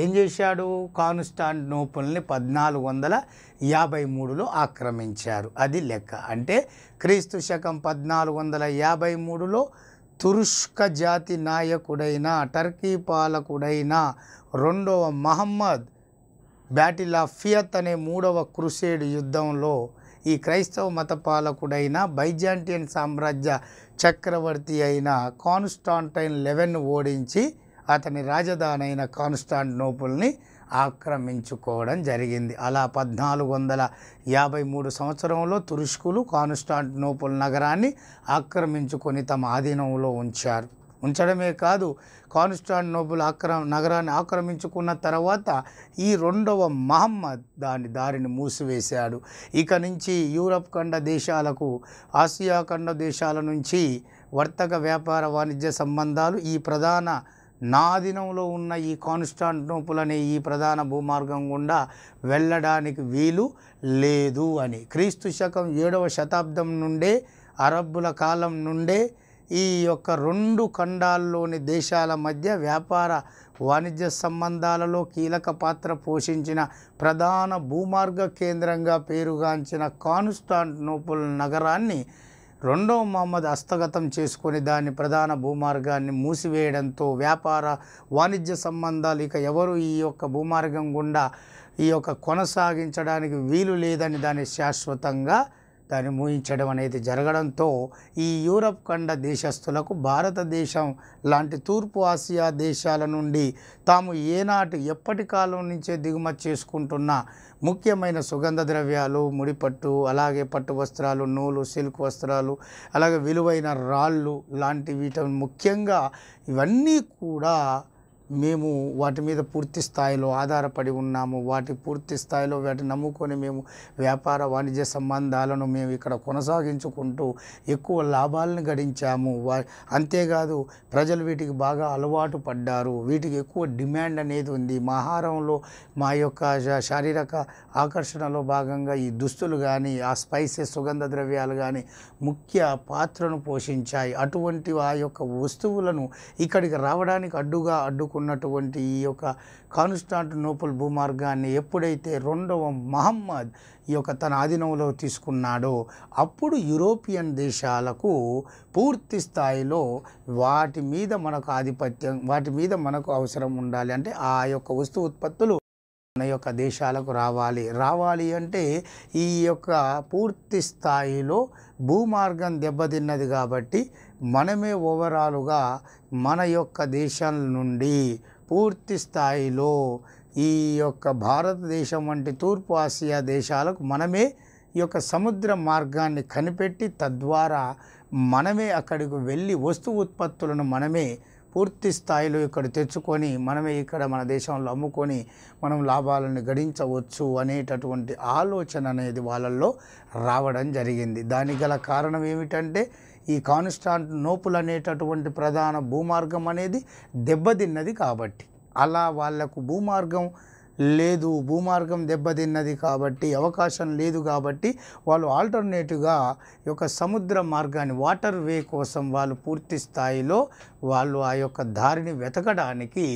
S1: ఏం చేశాడు కాన్స్టాంటినోపుల్ని పద్నాలుగు వందల యాభై మూడులో ఆక్రమించారు అది లెక్క అంటే క్రీస్తు శకం పద్నాలుగు వందల యాభై మూడులో తురుష్క జాతి నాయకుడైన టర్కీ పాలకుడైన రెండవ మహమ్మద్ బ్యాటిల్ ఆఫ్ ఫియత్ అనే మూడవ క్రుసేడ్ యుద్ధంలో ఈ క్రైస్తవ మత పాలకుడైన బైజాంటియన్ సామ్రాజ్య చక్రవర్తి అయిన కాన్స్టాంటైన్ లెవెన్ ఓడించి అతని రాజధానైన కాన్స్టాంటినోపుల్ని ఆక్రమించుకోవడం జరిగింది అలా పద్నాలుగు వందల యాభై మూడు సంవత్సరంలో తురుష్కులు కాన్స్టాంటినోపుల్ నగరాన్ని ఆక్రమించుకొని తమ ఆధీనంలో ఉంచారు ఉంచడమే కాదు కాన్స్టాంటినోపుల్ ఆక్ర నగరాన్ని ఆక్రమించుకున్న తర్వాత ఈ రెండవ మహమ్మద్ దాని దారిని మూసివేశాడు ఇక నుంచి యూరప్ ఖండ దేశాలకు ఆసియా ఖండ దేశాల నుంచి వర్తక వ్యాపార వాణిజ్య సంబంధాలు ఈ ప్రధాన నా ఉన్న ఈ కాన్స్టాంటినోపుల్ అనే ఈ ప్రధాన భూమార్గం గుండా వెళ్ళడానికి వీలు లేదు అని క్రీస్తు శకం ఏడవ శతాబ్దం నుండే అరబ్బుల కాలం నుండే ఈ యొక్క రెండు ఖండాల్లోని దేశాల మధ్య వ్యాపార వాణిజ్య సంబంధాలలో కీలక పాత్ర పోషించిన ప్రధాన భూమార్గ కేంద్రంగా పేరుగాంచిన కాన్స్టాంటినోపుల్ నగరాన్ని రెండో మహమ్మద్ హస్తగతం చేసుకొని దాని ప్రధాన భూమార్గాన్ని మూసివేయడంతో వ్యాపార వాణిజ్య సంబంధాలు ఇక ఎవరు ఈ యొక్క భూమార్గం గుండా ఈ యొక్క కొనసాగించడానికి వీలు లేదని దాన్ని శాశ్వతంగా దాన్ని మూయించడం అనేది జరగడంతో ఈ యూరప్ ఖండ దేశస్థులకు భారతదేశం లాంటి తూర్పు ఆసియా దేశాల నుండి తాము ఏనాటి ఎప్పటి కాలం నుంచే దిగుమతి చేసుకుంటున్న ముఖ్యమైన సుగంధ ద్రవ్యాలు ముడిపట్టు అలాగే పట్టు వస్త్రాలు నూలు సిల్క్ వస్త్రాలు అలాగే విలువైన రాళ్ళు లాంటి వీటి ముఖ్యంగా ఇవన్నీ కూడా మేము వాటి మీద పూర్తి స్థాయిలో ఆధారపడి ఉన్నాము వాటి పూర్తి స్థాయిలో వాటిని నమ్ముకొని మేము వ్యాపార వాణిజ్య సంబంధాలను మేము ఇక్కడ కొనసాగించుకుంటూ ఎక్కువ లాభాలను గడించాము వా అంతేకాదు ప్రజలు వీటికి బాగా అలవాటు పడ్డారు వీటికి ఎక్కువ డిమాండ్ అనేది ఉంది మా ఆహారంలో మా యొక్క శారీరక ఆకర్షణలో భాగంగా ఈ దుస్తులు కానీ ఆ స్పైసెస్ సుగంధ ద్రవ్యాలు కానీ ముఖ్య పాత్రను పోషించాయి అటువంటి ఆ యొక్క వస్తువులను ఇక్కడికి రావడానికి అడ్డుగా అడ్డు అనుకున్నటువంటి ఈ యొక్క కాన్స్టాంటినోపుల్ భూమార్గాన్ని ఎప్పుడైతే రెండవ మహమ్మద్ ఈ యొక్క తన ఆధీనంలో తీసుకున్నాడో అప్పుడు యూరోపియన్ దేశాలకు పూర్తి స్థాయిలో వాటి మీద మనకు ఆధిపత్యం వాటి మీద మనకు అవసరం ఉండాలి అంటే ఆ యొక్క వస్తు ఉత్పత్తులు మన యొక్క దేశాలకు రావాలి రావాలి అంటే ఈ యొక్క పూర్తి స్థాయిలో భూమార్గం దెబ్బతిన్నది కాబట్టి మనమే ఓవరాలుగా మన యొక్క దేశం నుండి పూర్తి స్థాయిలో ఈ యొక్క భారతదేశం వంటి తూర్పు ఆసియా దేశాలకు మనమే ఈ యొక్క సముద్ర మార్గాన్ని కనిపెట్టి తద్వారా మనమే అక్కడికి వెళ్ళి వస్తు ఉత్పత్తులను మనమే పూర్తి స్థాయిలో ఇక్కడ తెచ్చుకొని మనమే ఇక్కడ మన దేశంలో అమ్ముకొని మనం లాభాలను గడించవచ్చు అనేటటువంటి ఆలోచన అనేది వాళ్ళల్లో రావడం జరిగింది దానికి గల కారణం ఏమిటంటే ఈ కాన్స్టాంట్ నోపుల్ అనేటటువంటి ప్రధాన భూమార్గం అనేది దెబ్బతిన్నది కాబట్టి అలా వాళ్లకు భూమార్గం లేదు భూమార్గం దెబ్బతిన్నది కాబట్టి అవకాశం లేదు కాబట్టి వాళ్ళు ఆల్టర్నేటివ్గా యొక్క సముద్ర మార్గాన్ని వాటర్ వే కోసం వాళ్ళు పూర్తి స్థాయిలో వాళ్ళు ఆ యొక్క దారిని వెతకడానికి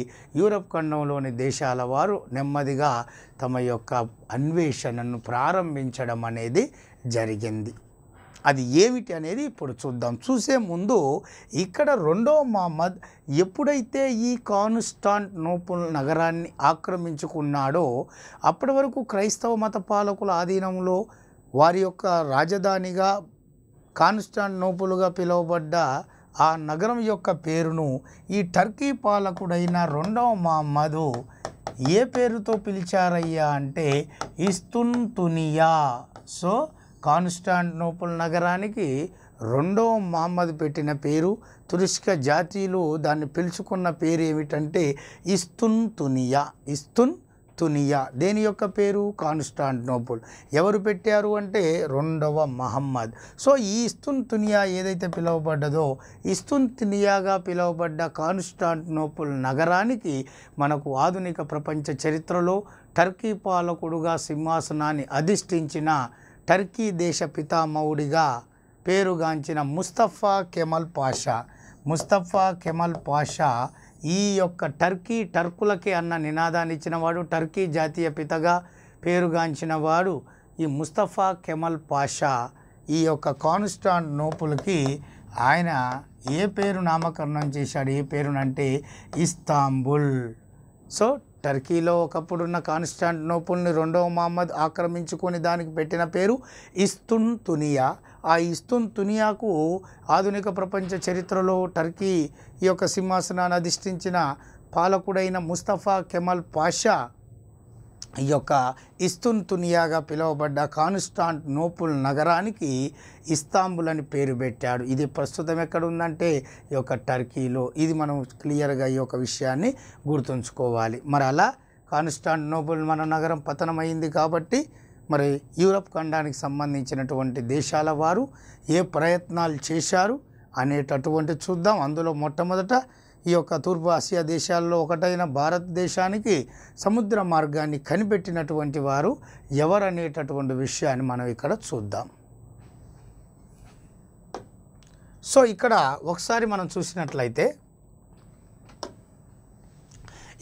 S1: యూరప్ ఖండంలోని దేశాల వారు నెమ్మదిగా తమ యొక్క అన్వేషణను ప్రారంభించడం అనేది జరిగింది అది ఏమిటి అనేది ఇప్పుడు చూద్దాం చూసే ముందు ఇక్కడ రెండో మహమ్మద్ ఎప్పుడైతే ఈ కాన్స్టాంట్ నోపుల్ నగరాన్ని ఆక్రమించుకున్నాడో అప్పటి వరకు క్రైస్తవ మత పాలకుల ఆధీనంలో వారి యొక్క రాజధానిగా కాన్స్టాంట్ నోపులుగా పిలువబడ్డ ఆ నగరం యొక్క పేరును ఈ టర్కీ పాలకుడైన రెండవ మహమ్మదు ఏ పేరుతో పిలిచారయ్యా అంటే ఇస్తున్ తునియా సో కాన్స్టాంటినోపుల్ నగరానికి రెండవ మహమ్మద్ పెట్టిన పేరు తురిష్క జాతీయులు దాన్ని పిలుచుకున్న పేరు ఏమిటంటే ఇస్తున్ తునియా ఇస్తున్ తునియా దేని యొక్క పేరు కాన్స్టాంటినోపుల్ ఎవరు పెట్టారు అంటే రెండవ మహమ్మద్ సో ఈ ఇస్తున్ తునియా ఏదైతే పిలువబడ్డదో ఇస్తున్ తునియాగా పిలువబడ్డ కాన్స్టాంటినోపుల్ నగరానికి మనకు ఆధునిక ప్రపంచ చరిత్రలో టర్కీ పాలకుడుగా సింహాసనాన్ని అధిష్ఠించిన టర్కీ దేశ పితామౌడిగా పేరుగాంచిన Mustafa Kemal Pasha Mustafa Kemal Pasha ఈ యొక్క టర్కీ టర్కులకి అన్న నినాదాన్ని ఇచ్చినవాడు టర్కీ జాతీయ పితగా పేరుగాంచిన వాడు ఈ ముస్తఫా కెమల్ పాషా ఈ యొక్క కాన్స్టాంట్ నోపులకి ఆయన ఏ పేరు నామకరణం చేశాడు ఏ పేరునంటే ఇస్తాంబుల్ సో టర్కీలో ఒకప్పుడున్న కాన్స్టాంటినోపుల్ని రెండవ మహమ్మద్ ఆక్రమించుకొని దానికి పెట్టిన పేరు ఇస్తున్ తునియా ఆ ఇస్తున్ తునియాకు ఆధునిక ప్రపంచ చరిత్రలో టర్కీ ఈ యొక్క సింహాసనాన్ని అధిష్ఠించిన పాలకుడైన ముస్తఫా కెమల్ పాషా ఈ యొక్క ఇస్తున్ తునియాగా పిలువబడ్డ కాన్స్టాంట్ నోపుల్ నగరానికి ఇస్తాంబుల్ అని పేరు పెట్టాడు ఇది ప్రస్తుతం ఎక్కడ ఉందంటే ఈ యొక్క టర్కీలో ఇది మనం క్లియర్గా ఈ యొక్క విషయాన్ని గుర్తుంచుకోవాలి మరి అలా కాన్స్టాంట్ నోపుల్ మన నగరం పతనమైంది కాబట్టి మరి యూరప్ ఖండానికి సంబంధించినటువంటి దేశాల వారు ఏ ప్రయత్నాలు చేశారు అనేటటువంటి చూద్దాం అందులో మొట్టమొదట ఈ యొక్క తూర్పు ఆసియా దేశాల్లో ఒకటైన భారతదేశానికి సముద్ర మార్గాన్ని కనిపెట్టినటువంటి వారు ఎవరనేటటువంటి విషయాన్ని మనం ఇక్కడ చూద్దాం సో ఇక్కడ ఒకసారి మనం చూసినట్లయితే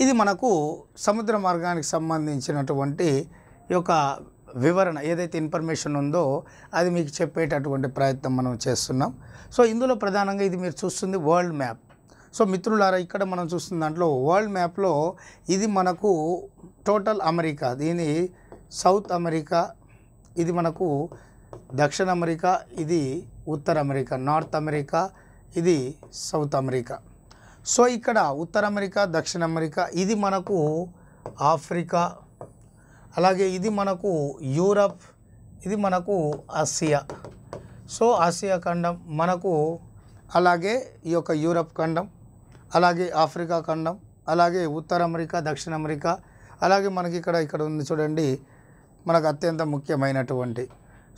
S1: ఇది మనకు సముద్ర మార్గానికి సంబంధించినటువంటి యొక్క వివరణ ఏదైతే ఇన్ఫర్మేషన్ ఉందో అది మీకు చెప్పేటటువంటి ప్రయత్నం మనం చేస్తున్నాం సో ఇందులో ప్రధానంగా ఇది మీరు చూస్తుంది వరల్డ్ మ్యాప్ సో మిత్రులారా ఇక్కడ మనం చూస్తున్న దాంట్లో వరల్డ్ మ్యాప్లో ఇది మనకు టోటల్ అమెరికా దీని సౌత్ అమెరికా ఇది మనకు దక్షిణ అమెరికా ఇది ఉత్తర అమెరికా నార్త్ అమెరికా ఇది సౌత్ అమెరికా సో ఇక్కడ ఉత్తర అమెరికా దక్షిణ అమెరికా ఇది మనకు ఆఫ్రికా అలాగే ఇది మనకు యూరప్ ఇది మనకు ఆసియా సో ఆసియా ఖండం మనకు అలాగే ఈ యొక్క యూరప్ ఖండం అలాగే ఆఫ్రికా ఖండం అలాగే ఉత్తర అమెరికా దక్షిణ అమెరికా అలాగే మనకి ఇక్కడ ఇక్కడ ఉంది చూడండి మనకు అత్యంత ముఖ్యమైనటువంటి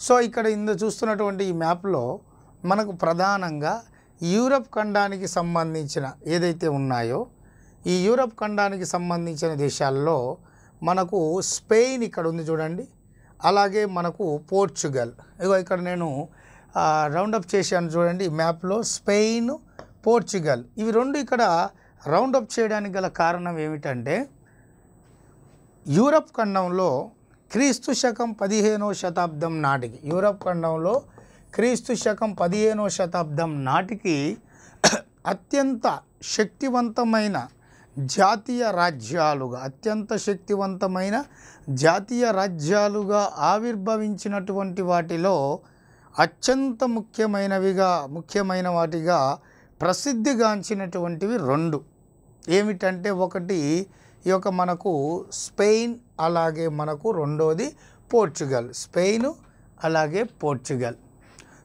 S1: సో ఇక్కడ ఇందు చూస్తున్నటువంటి ఈ మ్యాప్లో మనకు ప్రధానంగా యూరప్ ఖండానికి సంబంధించిన ఏదైతే ఉన్నాయో ఈ యూరప్ ఖండానికి సంబంధించిన దేశాల్లో మనకు స్పెయిన్ ఇక్కడ ఉంది చూడండి అలాగే మనకు పోర్చుగల్ ఇగో ఇక్కడ నేను రౌండప్ చేశాను చూడండి మ్యాప్లో స్పెయిన్ పోర్చుగల్ ఇవి రెండు ఇక్కడ రౌండప్ చేయడానికి గల కారణం ఏమిటంటే యూరప్ ఖండంలో క్రీస్తు శకం పదిహేనో శతాబ్దం నాటికి యూరప్ ఖండంలో క్రీస్తు శకం పదిహేనో శతాబ్దం నాటికి అత్యంత శక్తివంతమైన జాతీయ రాజ్యాలుగా అత్యంత శక్తివంతమైన జాతీయ రాజ్యాలుగా ఆవిర్భవించినటువంటి వాటిలో అత్యంత ముఖ్యమైనవిగా ముఖ్యమైన వాటిగా ప్రసిద్ధిగాంచినటువంటివి రెండు ఏమిటంటే ఒకటి ఈ యొక్క మనకు స్పెయిన్ అలాగే మనకు రెండోది పోర్చుగల్ స్పెయిన్ అలాగే పోర్చుగల్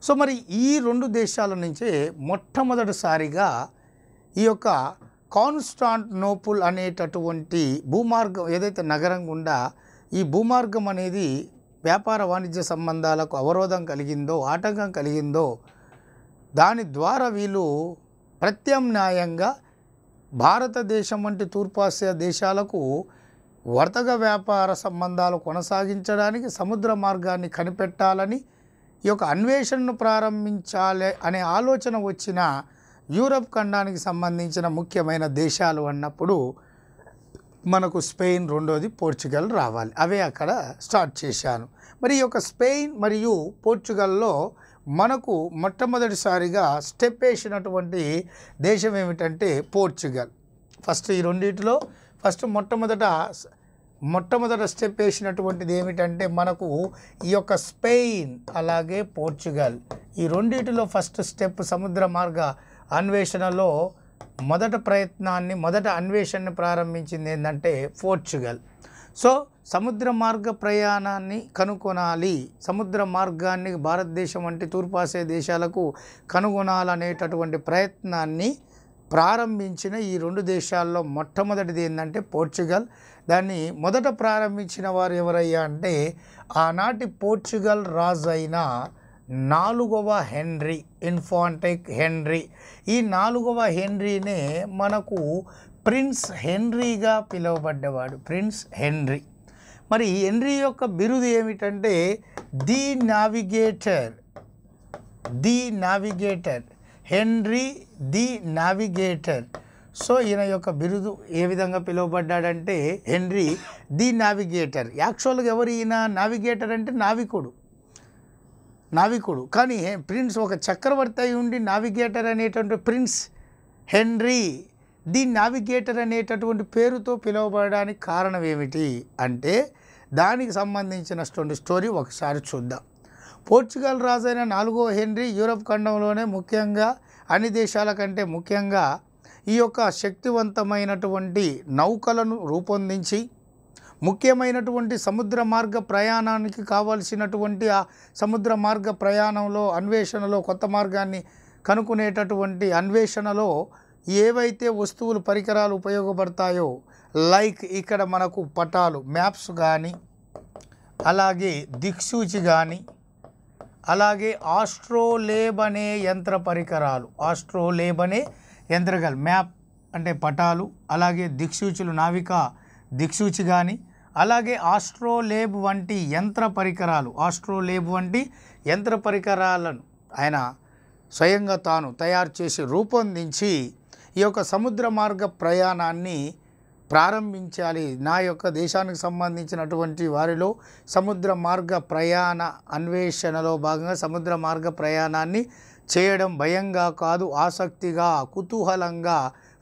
S1: సో మరి ఈ రెండు దేశాల నుంచే మొట్టమొదటిసారిగా ఈ యొక్క నోపుల్ అనేటటువంటి భూమార్గం ఏదైతే నగరం గుండా ఈ భూమార్గం అనేది వ్యాపార వాణిజ్య సంబంధాలకు అవరోధం కలిగిందో ఆటంకం కలిగిందో దాని ద్వారా వీళ్ళు ప్రత్యామ్నాయంగా భారతదేశం వంటి తూర్పాసియా దేశాలకు వర్తక వ్యాపార సంబంధాలు కొనసాగించడానికి సముద్ర మార్గాన్ని కనిపెట్టాలని ఈ యొక్క అన్వేషణను ప్రారంభించాలి అనే ఆలోచన వచ్చిన యూరప్ ఖండానికి సంబంధించిన ముఖ్యమైన దేశాలు అన్నప్పుడు మనకు స్పెయిన్ రెండోది పోర్చుగల్ రావాలి అవే అక్కడ స్టార్ట్ చేశాను మరి ఈ యొక్క స్పెయిన్ మరియు పోర్చుగల్లో మనకు మొట్టమొదటిసారిగా స్టెప్ వేసినటువంటి దేశం ఏమిటంటే పోర్చుగల్ ఫస్ట్ ఈ రెండింటిలో ఫస్ట్ మొట్టమొదట మొట్టమొదట స్టెప్ వేసినటువంటిది ఏమిటంటే మనకు ఈ యొక్క స్పెయిన్ అలాగే పోర్చుగల్ ఈ రెండింటిలో ఫస్ట్ స్టెప్ సముద్ర మార్గ అన్వేషణలో మొదట ప్రయత్నాన్ని మొదట అన్వేషణను ప్రారంభించింది ఏంటంటే పోర్చుగల్ సో సముద్ర మార్గ ప్రయాణాన్ని కనుగొనాలి సముద్ర మార్గాన్ని భారతదేశం వంటి తూర్పాసే దేశాలకు కనుగొనాలనేటటువంటి ప్రయత్నాన్ని ప్రారంభించిన ఈ రెండు దేశాల్లో మొట్టమొదటిది ఏంటంటే పోర్చుగల్ దాన్ని మొదట ప్రారంభించిన వారు ఎవరయ్యా అంటే ఆనాటి పోర్చుగల్ రాజు అయిన నాలుగవ హెన్రీ ఇన్ఫాంటెక్ హెన్రీ ఈ నాలుగవ హెన్రీనే మనకు ప్రిన్స్ హెన్రీగా పిలువబడ్డవాడు ప్రిన్స్ హెన్రీ మరి హెన్రీ యొక్క బిరుదు ఏమిటంటే the Navigator the Navigator Henry the Navigator so ఈయన యొక్క బిరుదు ఏ విధంగా పిలువబడ్డాడంటే హెన్రీ ది నావిగేటర్ యాక్చువల్గా ఎవరు ఈయన నావిగేటర్ అంటే నావికుడు నావికుడు కానీ ప్రిన్స్ ఒక చక్రవర్తి అయి ఉండి నావిగేటర్ అనేటువంటి ప్రిన్స్ హెన్రీ ది నావిగేటర్ అనేటటువంటి పేరుతో పిలువబడడానికి కారణం ఏమిటి అంటే దానికి సంబంధించినటువంటి స్టోరీ ఒకసారి చూద్దాం పోర్చుగల్ రాజైన నాలుగో హెన్రీ యూరప్ ఖండంలోనే ముఖ్యంగా అన్ని దేశాల కంటే ముఖ్యంగా ఈ యొక్క శక్తివంతమైనటువంటి నౌకలను రూపొందించి ముఖ్యమైనటువంటి సముద్ర మార్గ ప్రయాణానికి కావలసినటువంటి ఆ సముద్ర మార్గ ప్రయాణంలో అన్వేషణలో కొత్త మార్గాన్ని కనుక్కునేటటువంటి అన్వేషణలో ఏవైతే వస్తువులు పరికరాలు ఉపయోగపడతాయో లైక్ ఇక్కడ మనకు పటాలు మ్యాప్స్ కానీ అలాగే దిక్సూచి కానీ అలాగే ఆస్ట్రోలేబ్ అనే యంత్ర పరికరాలు ఆస్ట్రోలేబ్ అనే యంత్రకాలు మ్యాప్ అంటే పటాలు అలాగే దిక్సూచులు నావిక దిక్సూచి కానీ అలాగే ఆస్ట్రోలేబ్ వంటి యంత్ర పరికరాలు ఆస్ట్రోలేబ్ వంటి యంత్ర పరికరాలను ఆయన స్వయంగా తాను తయారు చేసి రూపొందించి ఈ యొక్క సముద్ర మార్గ ప్రయాణాన్ని ప్రారంభించాలి నా యొక్క దేశానికి సంబంధించినటువంటి వారిలో సముద్ర మార్గ ప్రయాణ అన్వేషణలో భాగంగా సముద్ర మార్గ ప్రయాణాన్ని చేయడం భయంగా కాదు ఆసక్తిగా కుతూహలంగా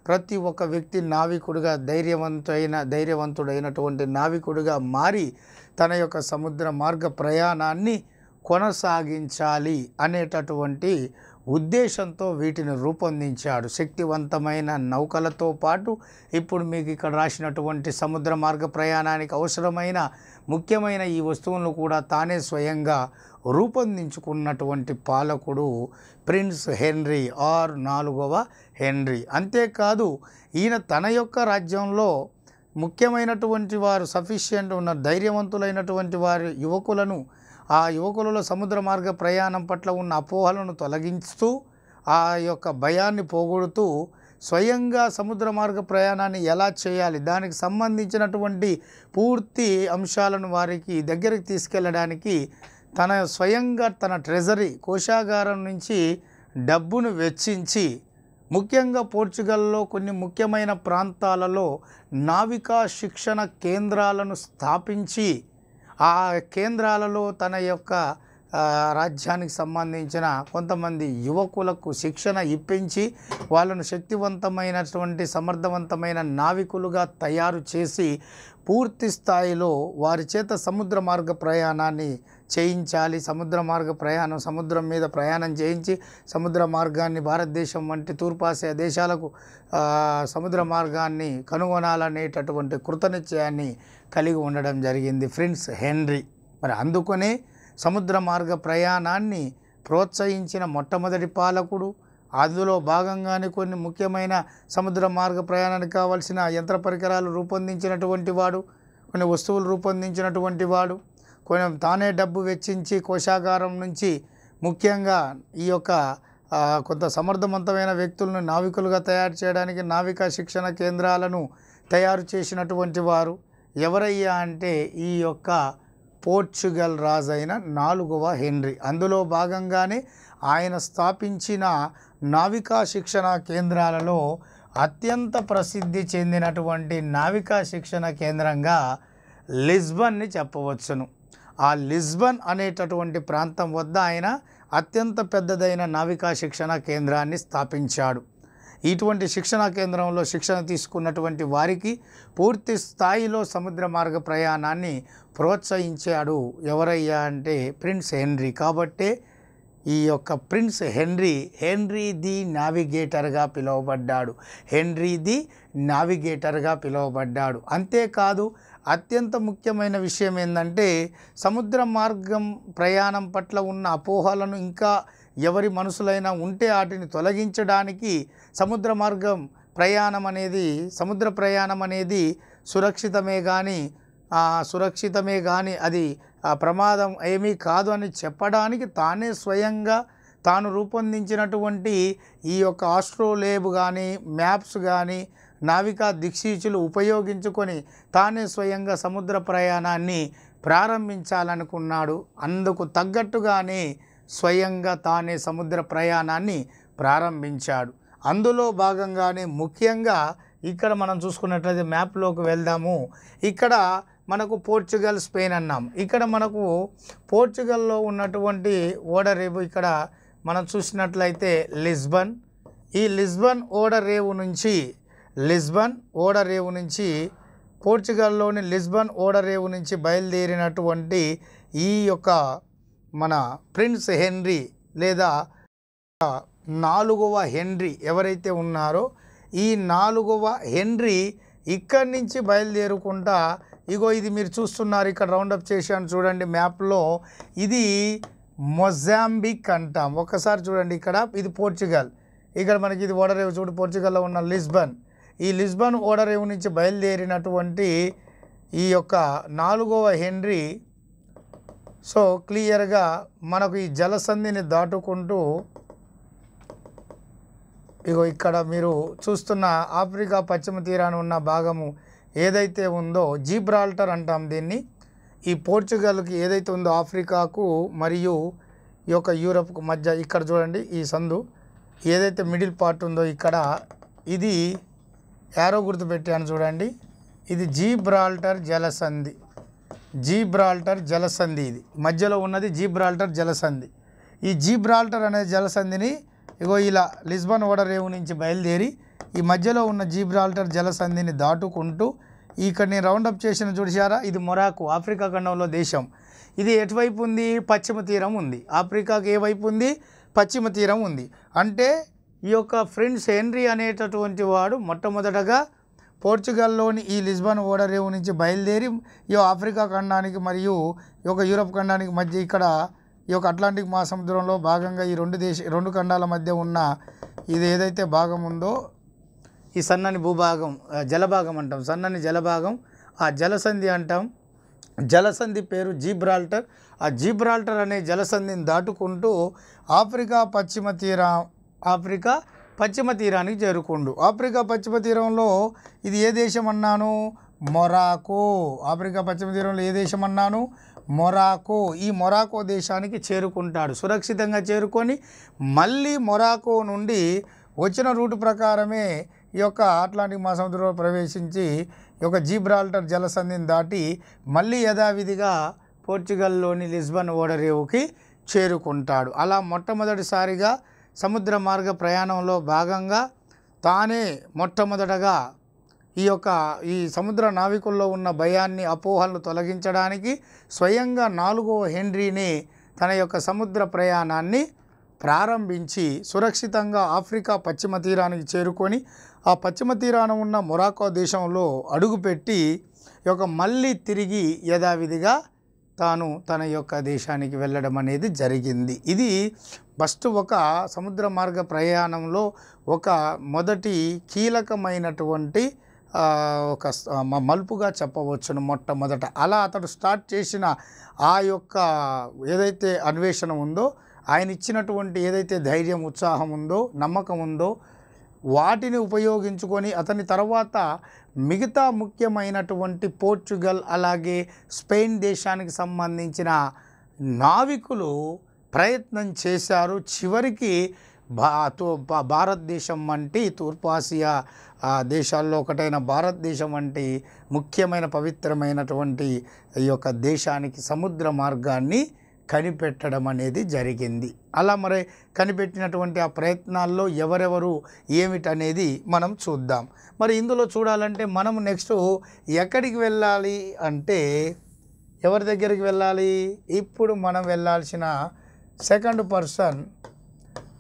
S1: ప్రతి ఒక్క వ్యక్తి నావికుడిగా ధైర్యవంతైన ధైర్యవంతుడైనటువంటి నావికుడుగా మారి తన యొక్క సముద్ర మార్గ ప్రయాణాన్ని కొనసాగించాలి అనేటటువంటి ఉద్దేశంతో వీటిని రూపొందించాడు శక్తివంతమైన నౌకలతో పాటు ఇప్పుడు మీకు ఇక్కడ రాసినటువంటి సముద్ర మార్గ ప్రయాణానికి అవసరమైన ముఖ్యమైన ఈ వస్తువులను కూడా తానే స్వయంగా రూపొందించుకున్నటువంటి పాలకుడు ప్రిన్స్ హెన్రీ ఆర్ నాలుగవ హెన్రీ అంతేకాదు ఈయన తన యొక్క రాజ్యంలో ముఖ్యమైనటువంటి వారు సఫిషియంట్ ఉన్న ధైర్యవంతులైనటువంటి వారి యువకులను ఆ యువకులలో సముద్ర మార్గ ప్రయాణం పట్ల ఉన్న అపోహలను తొలగించుతూ ఆ యొక్క భయాన్ని పోగొడుతూ స్వయంగా సముద్ర మార్గ ప్రయాణాన్ని ఎలా చేయాలి దానికి సంబంధించినటువంటి పూర్తి అంశాలను వారికి దగ్గరికి తీసుకెళ్ళడానికి తన స్వయంగా తన ట్రెజరీ కోశాగారం నుంచి డబ్బును వెచ్చించి ముఖ్యంగా పోర్చుగల్లో కొన్ని ముఖ్యమైన ప్రాంతాలలో నావికా శిక్షణ కేంద్రాలను స్థాపించి ఆ కేంద్రాలలో తన యొక్క రాజ్యానికి సంబంధించిన కొంతమంది యువకులకు శిక్షణ ఇప్పించి వాళ్ళను శక్తివంతమైనటువంటి సమర్థవంతమైన నావికులుగా తయారు చేసి పూర్తి స్థాయిలో వారి చేత సముద్ర మార్గ ప్రయాణాన్ని చేయించాలి సముద్ర మార్గ ప్రయాణం సముద్రం మీద ప్రయాణం చేయించి సముద్ర మార్గాన్ని భారతదేశం వంటి తూర్పాసియా దేశాలకు సముద్ర మార్గాన్ని కనుగొనాలనేటటువంటి కృతనిశ్చయాన్ని కలిగి ఉండడం జరిగింది ఫ్రెండ్స్ హెన్రీ మరి అందుకనే సముద్ర మార్గ ప్రయాణాన్ని ప్రోత్సహించిన మొట్టమొదటి పాలకుడు అందులో భాగంగానే కొన్ని ముఖ్యమైన సముద్ర మార్గ ప్రయాణానికి కావలసిన యంత్ర పరికరాలు రూపొందించినటువంటి వాడు కొన్ని వస్తువులు రూపొందించినటువంటి వాడు కొంచెం తానే డబ్బు వెచ్చించి కోశాగారం నుంచి ముఖ్యంగా ఈ యొక్క కొంత సమర్థవంతమైన వ్యక్తులను నావికులుగా తయారు చేయడానికి నావికా శిక్షణ కేంద్రాలను తయారు చేసినటువంటి వారు ఎవరయ్యా అంటే ఈ యొక్క పోర్చుగల్ రాజైన నాలుగవ హెన్రీ అందులో భాగంగానే ఆయన స్థాపించిన నావికా శిక్షణ కేంద్రాలలో అత్యంత ప్రసిద్ధి చెందినటువంటి నావికా శిక్షణ కేంద్రంగా లిస్బన్ని చెప్పవచ్చును ఆ లిస్బన్ అనేటటువంటి ప్రాంతం వద్ద ఆయన అత్యంత పెద్దదైన నావికా శిక్షణ కేంద్రాన్ని స్థాపించాడు ఇటువంటి శిక్షణా కేంద్రంలో శిక్షణ తీసుకున్నటువంటి వారికి పూర్తి స్థాయిలో సముద్ర మార్గ ప్రయాణాన్ని ప్రోత్సహించాడు ఎవరయ్యా అంటే ప్రిన్స్ హెన్రీ కాబట్టే ఈ యొక్క ప్రిన్స్ హెన్రీ హెన్రీ ది నావిగేటర్గా పిలువబడ్డాడు హెన్రీ ది నావిగేటర్గా పిలువబడ్డాడు అంతేకాదు అత్యంత ముఖ్యమైన విషయం ఏంటంటే సముద్ర మార్గం ప్రయాణం పట్ల ఉన్న అపోహలను ఇంకా ఎవరి మనసులైనా ఉంటే వాటిని తొలగించడానికి సముద్ర మార్గం ప్రయాణం అనేది సముద్ర ప్రయాణం అనేది సురక్షితమే కానీ సురక్షితమే కానీ అది ప్రమాదం ఏమీ కాదు అని చెప్పడానికి తానే స్వయంగా తాను రూపొందించినటువంటి ఈ యొక్క ఆస్ట్రోలేబ్ కానీ మ్యాప్స్ కానీ నావికా దిక్సూచులు ఉపయోగించుకొని తానే స్వయంగా సముద్ర ప్రయాణాన్ని ప్రారంభించాలనుకున్నాడు అందుకు తగ్గట్టుగానే స్వయంగా తానే సముద్ర ప్రయాణాన్ని ప్రారంభించాడు అందులో భాగంగానే ముఖ్యంగా ఇక్కడ మనం చూసుకున్నట్లయితే మ్యాప్లోకి వెళ్దాము ఇక్కడ మనకు పోర్చుగల్ స్పెయిన్ అన్నాం ఇక్కడ మనకు పోర్చుగల్లో ఉన్నటువంటి ఓడరేవు ఇక్కడ మనం చూసినట్లయితే లిస్బన్ ఈ లిస్బన్ ఓడరేవు నుంచి లిస్బన్ ఓడరేవు నుంచి పోర్చుగల్లోని లిస్బన్ ఓడరేవు నుంచి బయలుదేరినటువంటి ఈ యొక్క మన ప్రిన్స్ హెన్రీ లేదా నాలుగవ హెన్రీ ఎవరైతే ఉన్నారో ఈ నాలుగవ హెన్రీ ఇక్కడి నుంచి బయలుదేరుకుంటా ఇగో ఇది మీరు చూస్తున్నారు ఇక్కడ రౌండప్ చేశాను చూడండి మ్యాప్లో ఇది మొజాంబిక్ అంటాం ఒకసారి చూడండి ఇక్కడ ఇది పోర్చుగల్ ఇక్కడ మనకి ఇది ఓడరేవు చూడు పోర్చుగల్లో ఉన్న లిస్బన్ ఈ లిస్బన్ ఓడరేవు నుంచి బయలుదేరినటువంటి ఈ యొక్క నాలుగవ హెన్రీ సో క్లియర్గా మనకు ఈ జలసంధిని దాటుకుంటూ ఇగో ఇక్కడ మీరు చూస్తున్న ఆఫ్రికా పశ్చిమ తీరాన ఉన్న భాగము ఏదైతే ఉందో జీబ్రాల్టర్ అంటాం దీన్ని ఈ పోర్చుగల్కి ఏదైతే ఉందో ఆఫ్రికాకు మరియు ఈ యొక్క యూరప్కు మధ్య ఇక్కడ చూడండి ఈ సందు ఏదైతే మిడిల్ పార్ట్ ఉందో ఇక్కడ ఇది యారో గుర్తుపెట్టాను చూడండి ఇది జీబ్రాల్టర్ జలసంధి జీబ్రాల్టర్ జలసంధి ఇది మధ్యలో ఉన్నది జీబ్రాల్టర్ జలసంధి ఈ జీబ్రాల్టర్ అనే జలసంధిని ఇగో ఇలా లిస్బన్ ఓడరేవు నుంచి బయలుదేరి ఈ మధ్యలో ఉన్న జీబ్రాల్టర్ జలసంధిని దాటుకుంటూ నేను రౌండప్ చేసిన చూసారా ఇది మొరాకు ఆఫ్రికా ఖండంలో దేశం ఇది ఎటువైపు ఉంది పశ్చిమ తీరం ఉంది ఆఫ్రికాకి ఏవైపు ఉంది పశ్చిమ తీరం ఉంది అంటే ఈ యొక్క ఫ్రెండ్స్ హెన్రీ అనేటటువంటి వాడు మొట్టమొదటగా పోర్చుగల్లోని ఈ లిస్బన్ ఓడరేవు నుంచి బయలుదేరి ఈ ఆఫ్రికా ఖండానికి మరియు ఈ యొక్క యూరప్ ఖండానికి మధ్య ఇక్కడ ఈ యొక్క అట్లాంటిక్ మహాసముద్రంలో భాగంగా ఈ రెండు దేశ రెండు ఖండాల మధ్య ఉన్న ఇది ఏదైతే భాగం ఉందో ఈ సన్నని భూభాగం జలభాగం అంటాం సన్నని జలభాగం ఆ జలసంధి అంటాం జలసంధి పేరు జీబ్రాల్టర్ ఆ జీబ్రాల్టర్ అనే జలసంధిని దాటుకుంటూ ఆఫ్రికా పశ్చిమ తీరం ఆఫ్రికా పశ్చిమ తీరానికి చేరుకోండు ఆఫ్రికా పశ్చిమ తీరంలో ఇది ఏ దేశం అన్నాను మొరాకో ఆఫ్రికా పశ్చిమ తీరంలో ఏ దేశం అన్నాను మొరాకో ఈ మొరాకో దేశానికి చేరుకుంటాడు సురక్షితంగా చేరుకొని మళ్ళీ మొరాకో నుండి వచ్చిన రూటు ప్రకారమే ఈ యొక్క అట్లాంటిక్ మహాసముద్రంలో ప్రవేశించి ఈ యొక్క జీబ్రాల్టర్ జలసంధిని దాటి మళ్ళీ యథావిధిగా పోర్చుగల్లోని లిస్బన్ ఓడరేవుకి చేరుకుంటాడు అలా మొట్టమొదటిసారిగా సముద్ర మార్గ ప్రయాణంలో భాగంగా తానే మొట్టమొదటగా ఈ యొక్క ఈ సముద్ర నావికుల్లో ఉన్న భయాన్ని అపోహలను తొలగించడానికి స్వయంగా నాలుగో హెన్రీని తన యొక్క సముద్ర ప్రయాణాన్ని ప్రారంభించి సురక్షితంగా ఆఫ్రికా పశ్చిమ తీరానికి చేరుకొని ఆ పశ్చిమ తీరాన ఉన్న మొరాకో దేశంలో అడుగుపెట్టి యొక్క మళ్ళీ తిరిగి యథావిధిగా తాను తన యొక్క దేశానికి వెళ్ళడం అనేది జరిగింది ఇది ఫస్ట్ ఒక సముద్ర మార్గ ప్రయాణంలో ఒక మొదటి కీలకమైనటువంటి ఒక మలుపుగా చెప్పవచ్చును మొట్టమొదట అలా అతడు స్టార్ట్ చేసిన ఆ యొక్క ఏదైతే అన్వేషణ ఉందో ఆయన ఇచ్చినటువంటి ఏదైతే ధైర్యం ఉత్సాహం ఉందో నమ్మకం ఉందో వాటిని ఉపయోగించుకొని అతని తర్వాత మిగతా ముఖ్యమైనటువంటి పోర్చుగల్ అలాగే స్పెయిన్ దేశానికి సంబంధించిన నావికులు ప్రయత్నం చేశారు చివరికి భారతదేశం వంటి తూర్పాసియా దేశాల్లో ఒకటైన భారతదేశం వంటి ముఖ్యమైన పవిత్రమైనటువంటి ఈ యొక్క దేశానికి సముద్ర మార్గాన్ని కనిపెట్టడం అనేది జరిగింది అలా మరి కనిపెట్టినటువంటి ఆ ప్రయత్నాల్లో ఎవరెవరు ఏమిటనేది మనం చూద్దాం మరి ఇందులో చూడాలంటే మనం నెక్స్ట్ ఎక్కడికి వెళ్ళాలి అంటే ఎవరి దగ్గరికి వెళ్ళాలి ఇప్పుడు మనం వెళ్ళాల్సిన సెకండ్ పర్సన్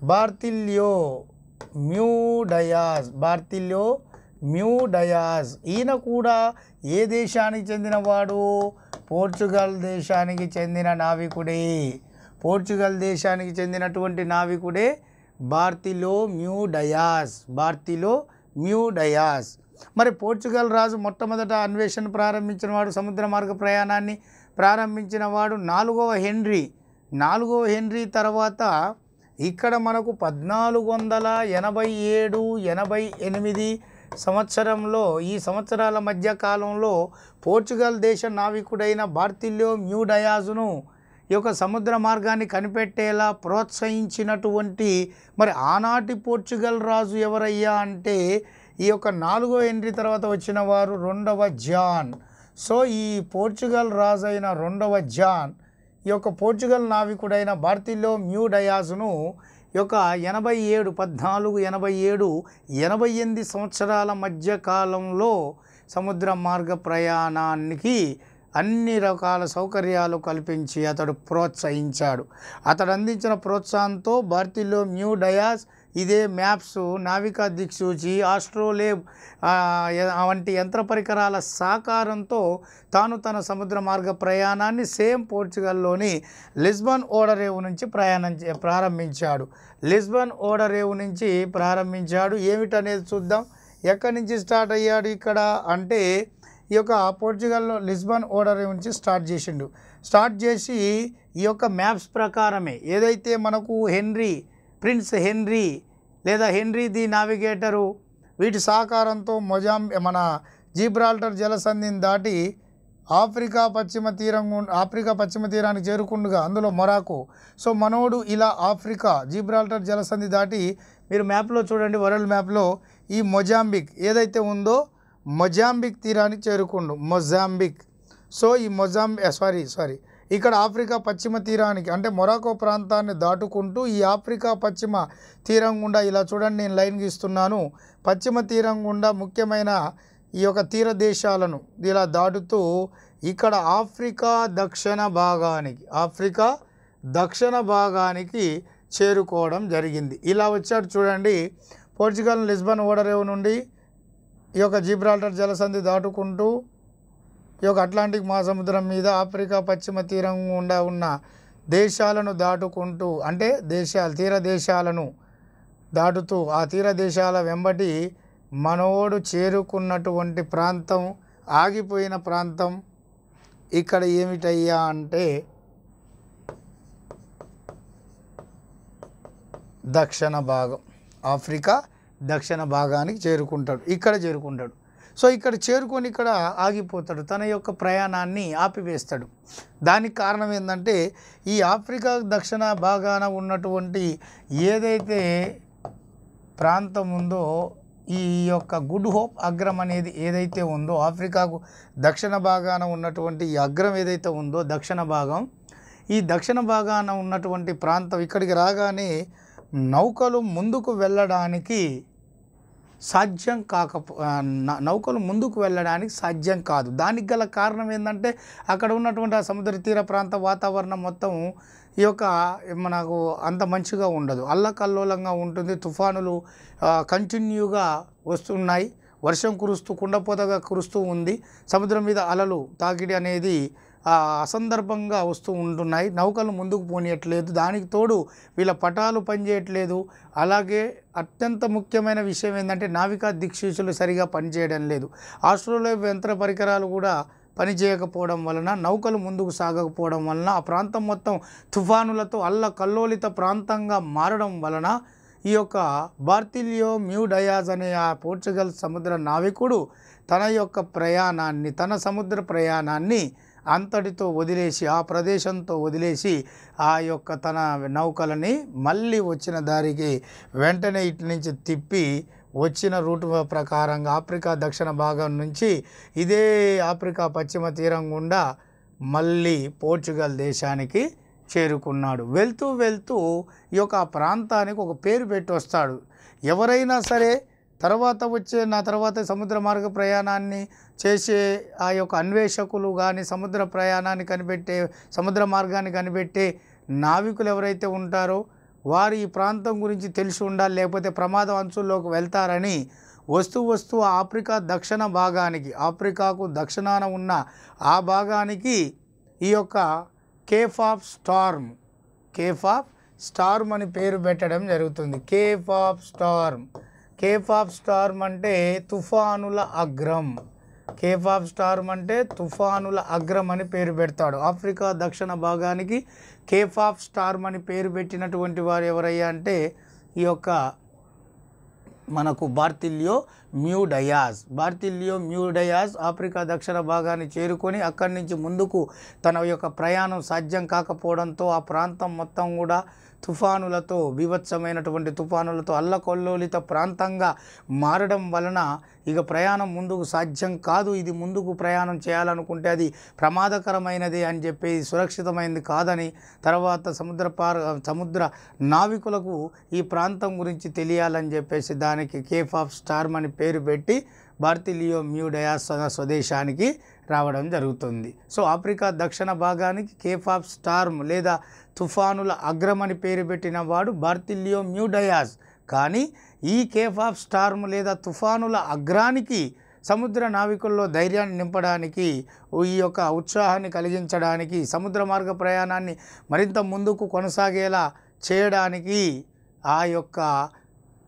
S1: బార్తిల్యో మ్యూడయాజ్ బార్తిల్యో మ్యూడయాజ్ ఈయన కూడా ఏ దేశానికి చెందినవాడు పోర్చుగల్ దేశానికి చెందిన నావికుడే పోర్చుగల్ దేశానికి చెందినటువంటి నావికుడే Bartholomew Dias Bartholomew Dias మరి పోర్చుగల్ రాజు మొట్టమొదట అన్వేషణ ప్రారంభించిన వాడు సముద్ర మార్గ ప్రయాణాన్ని ప్రారంభించిన వాడు నాలుగవ హెన్రీ నాలుగవ హెన్రీ తర్వాత ఇక్కడ మనకు పద్నాలుగు వందల ఎనభై ఏడు ఎనభై ఎనిమిది సంవత్సరంలో ఈ సంవత్సరాల మధ్య కాలంలో పోర్చుగల్ దేశ నావికుడైన బార్తిల్యో మ్యూడయాజును ఈ యొక్క సముద్ర మార్గాన్ని కనిపెట్టేలా ప్రోత్సహించినటువంటి మరి ఆనాటి పోర్చుగల్ రాజు ఎవరయ్యా అంటే ఈ యొక్క నాలుగో ఎంట్రీ తర్వాత వచ్చిన వారు రెండవ జాన్ సో ఈ పోర్చుగల్ రాజు అయిన రెండవ జాన్ ఈ యొక్క పోర్చుగల్ నావికుడైన భారతీలో మ్యూడయాజును యొక్క ఎనభై ఏడు పద్నాలుగు ఎనభై ఏడు ఎనభై ఎనిమిది సంవత్సరాల మధ్య కాలంలో సముద్ర మార్గ ప్రయాణానికి అన్ని రకాల సౌకర్యాలు కల్పించి అతడు ప్రోత్సహించాడు అతడు అందించిన ప్రోత్సాహంతో భారతీయులు న్యూ డయాస్ ఇదే మ్యాప్స్ నావికా దిక్సూచి ఆస్ట్రోలేబ్ వంటి యంత్ర పరికరాల సాకారంతో తాను తన సముద్ర మార్గ ప్రయాణాన్ని సేమ్ పోర్చుగల్లోని లిస్బన్ ఓడరేవు నుంచి ప్రయాణం ప్రారంభించాడు లిస్బన్ ఓడరేవు నుంచి ప్రారంభించాడు ఏమిటనేది చూద్దాం ఎక్కడి నుంచి స్టార్ట్ అయ్యాడు ఇక్కడ అంటే ఈ యొక్క పోర్చుగల్లో లిస్బన్ ఓడరేవు నుంచి స్టార్ట్ చేసిండు స్టార్ట్ చేసి ఈ యొక్క మ్యాప్స్ ప్రకారమే ఏదైతే మనకు హెన్రీ ప్రిన్స్ హెన్రీ లేదా హెన్రీ ది నావిగేటరు వీటి సహకారంతో మొజాం మన జీబ్రాల్టర్ జలసంధిని దాటి ఆఫ్రికా పశ్చిమ తీరం ఆఫ్రికా పశ్చిమ తీరానికి చేరుకుండగా అందులో మొరాకు సో మనోడు ఇలా ఆఫ్రికా జీబ్రాల్టర్ జలసంధి దాటి మీరు మ్యాప్లో చూడండి వరల్డ్ మ్యాప్లో ఈ మొజాంబిక్ ఏదైతే ఉందో మొజాంబిక్ తీరానికి చేరుకుండు మొజాంబిక్ సో ఈ మొజాం సారీ సారీ ఇక్కడ ఆఫ్రికా పశ్చిమ తీరానికి అంటే మొరాకో ప్రాంతాన్ని దాటుకుంటూ ఈ ఆఫ్రికా పశ్చిమ తీరం గుండా ఇలా చూడండి నేను లైన్ గీస్తున్నాను పశ్చిమ తీరం గుండా ముఖ్యమైన ఈ యొక్క తీర దేశాలను ఇలా దాటుతూ ఇక్కడ ఆఫ్రికా దక్షిణ భాగానికి ఆఫ్రికా దక్షిణ భాగానికి చేరుకోవడం జరిగింది ఇలా వచ్చాడు చూడండి పోర్చుగల్ లిస్బన్ ఓడరేవు నుండి ఈ యొక్క జిబ్రాల్టర్ జలసంధి దాటుకుంటూ ఈ యొక్క అట్లాంటిక్ మహాసముద్రం మీద ఆఫ్రికా పశ్చిమ తీరం గుండా ఉన్న దేశాలను దాటుకుంటూ అంటే దేశాలు తీర దేశాలను దాటుతూ ఆ తీర దేశాల వెంబటి మనోడు చేరుకున్నటువంటి ప్రాంతం ఆగిపోయిన ప్రాంతం ఇక్కడ ఏమిటయ్యా అంటే దక్షిణ భాగం ఆఫ్రికా దక్షిణ భాగానికి చేరుకుంటాడు ఇక్కడ చేరుకుంటాడు సో ఇక్కడ చేరుకొని ఇక్కడ ఆగిపోతాడు తన యొక్క ప్రయాణాన్ని ఆపివేస్తాడు దానికి కారణం ఏంటంటే ఈ ఆఫ్రికా దక్షిణ భాగాన ఉన్నటువంటి ఏదైతే ప్రాంతం ఉందో ఈ యొక్క గుడ్ హోప్ అగ్రం అనేది ఏదైతే ఉందో ఆఫ్రికాకు దక్షిణ భాగాన ఉన్నటువంటి ఈ అగ్రం ఏదైతే ఉందో దక్షిణ భాగం ఈ దక్షిణ భాగాన ఉన్నటువంటి ప్రాంతం ఇక్కడికి రాగానే నౌకలు ముందుకు వెళ్ళడానికి సాధ్యం కాక నౌకలు ముందుకు వెళ్ళడానికి సాధ్యం కాదు దానికి గల కారణం ఏంటంటే అక్కడ ఉన్నటువంటి ఆ సముద్ర తీర ప్రాంత వాతావరణం మొత్తం ఈ యొక్క మనకు అంత మంచిగా ఉండదు అల్లకల్లోలంగా ఉంటుంది తుఫానులు కంటిన్యూగా వస్తున్నాయి వర్షం కురుస్తూ కుండపోతగా కురుస్తూ ఉంది సముద్రం మీద అలలు తాకిడి అనేది అసందర్భంగా వస్తూ ఉంటున్నాయి నౌకలు ముందుకు పోనీయట్లేదు దానికి తోడు వీళ్ళ పటాలు పనిచేయట్లేదు అలాగే అత్యంత ముఖ్యమైన విషయం ఏంటంటే నావికా దిక్సూచులు సరిగా పనిచేయడం లేదు ఆస్ట్రోలో యంత్ర పరికరాలు కూడా పనిచేయకపోవడం వలన నౌకలు ముందుకు సాగకపోవడం వలన ఆ ప్రాంతం మొత్తం తుఫానులతో అల్ల కల్లోలిత ప్రాంతంగా మారడం వలన ఈ యొక్క బార్తిలియో మ్యూడయాజ్ అనే ఆ పోర్చుగల్ సముద్ర నావికుడు తన యొక్క ప్రయాణాన్ని తన సముద్ర ప్రయాణాన్ని అంతటితో వదిలేసి ఆ ప్రదేశంతో వదిలేసి ఆ యొక్క తన నౌకలని మళ్ళీ వచ్చిన దారికి వెంటనే ఇటు నుంచి తిప్పి వచ్చిన రూట్ ప్రకారంగా ఆఫ్రికా దక్షిణ భాగం నుంచి ఇదే ఆఫ్రికా పశ్చిమ తీరం గుండా మళ్ళీ పోర్చుగల్ దేశానికి చేరుకున్నాడు వెళ్తూ వెళ్తూ ఈ యొక్క ప్రాంతానికి ఒక పేరు పెట్టి వస్తాడు ఎవరైనా సరే తర్వాత వచ్చే నా తర్వాత సముద్ర మార్గ ప్రయాణాన్ని చేసే ఆ యొక్క అన్వేషకులు కానీ సముద్ర ప్రయాణాన్ని కనిపెట్టే సముద్ర మార్గాన్ని కనిపెట్టే నావికులు ఎవరైతే ఉంటారో వారు ఈ ప్రాంతం గురించి తెలిసి ఉండాలి లేకపోతే ప్రమాదం అంచుల్లోకి వెళ్తారని వస్తూ వస్తూ ఆఫ్రికా దక్షిణ భాగానికి ఆఫ్రికాకు దక్షిణాన ఉన్న ఆ భాగానికి ఈ యొక్క cape of storm cape of storm అని పేరు పెట్టడం జరుగుతుంది cape of storm cape of storm అంటే తుఫానుల అగ్రం కేఫ్ ఆఫ్ స్టార్మ్ అంటే తుఫానుల అగ్రం అని పేరు పెడతాడు ఆఫ్రికా దక్షిణ భాగానికి కేఫ్ ఆఫ్ స్టార్మ్ అని పేరు పెట్టినటువంటి వారు ఎవరయ్యా అంటే ఈ యొక్క మనకు బార్తిలియో మ్యూడయాజ్ బార్తిలియో డయాజ్ ఆఫ్రికా దక్షిణ భాగాన్ని చేరుకొని అక్కడి నుంచి ముందుకు తన యొక్క ప్రయాణం సాధ్యం కాకపోవడంతో ఆ ప్రాంతం మొత్తం కూడా తుఫానులతో బీభత్సమైనటువంటి తుఫానులతో అల్లకొల్లోలిత ప్రాంతంగా మారడం వలన ఇక ప్రయాణం ముందుకు సాధ్యం కాదు ఇది ముందుకు ప్రయాణం చేయాలనుకుంటే అది ప్రమాదకరమైనది అని చెప్పి సురక్షితమైనది కాదని తర్వాత సముద్ర సముద్ర నావికులకు ఈ ప్రాంతం గురించి తెలియాలని చెప్పేసి దానికి కేఫ్ ఆఫ్ స్టార్మ్ అని పేరు పెట్టి భారతీలియో మ్యూడయా స్వదేశానికి రావడం జరుగుతుంది సో ఆఫ్రికా దక్షిణ భాగానికి కేఫ్ ఆఫ్ స్టార్మ్ లేదా తుఫానుల అగ్రమని పేరు పెట్టిన వాడు బార్తిలియో మ్యూడయాస్ కానీ ఈ కేఫ్ ఆఫ్ స్టార్మ్ లేదా తుఫానుల అగ్రానికి సముద్ర నావికుల్లో ధైర్యాన్ని నింపడానికి ఈ యొక్క ఉత్సాహాన్ని కలిగించడానికి సముద్ర మార్గ ప్రయాణాన్ని మరింత ముందుకు కొనసాగేలా చేయడానికి ఆ యొక్క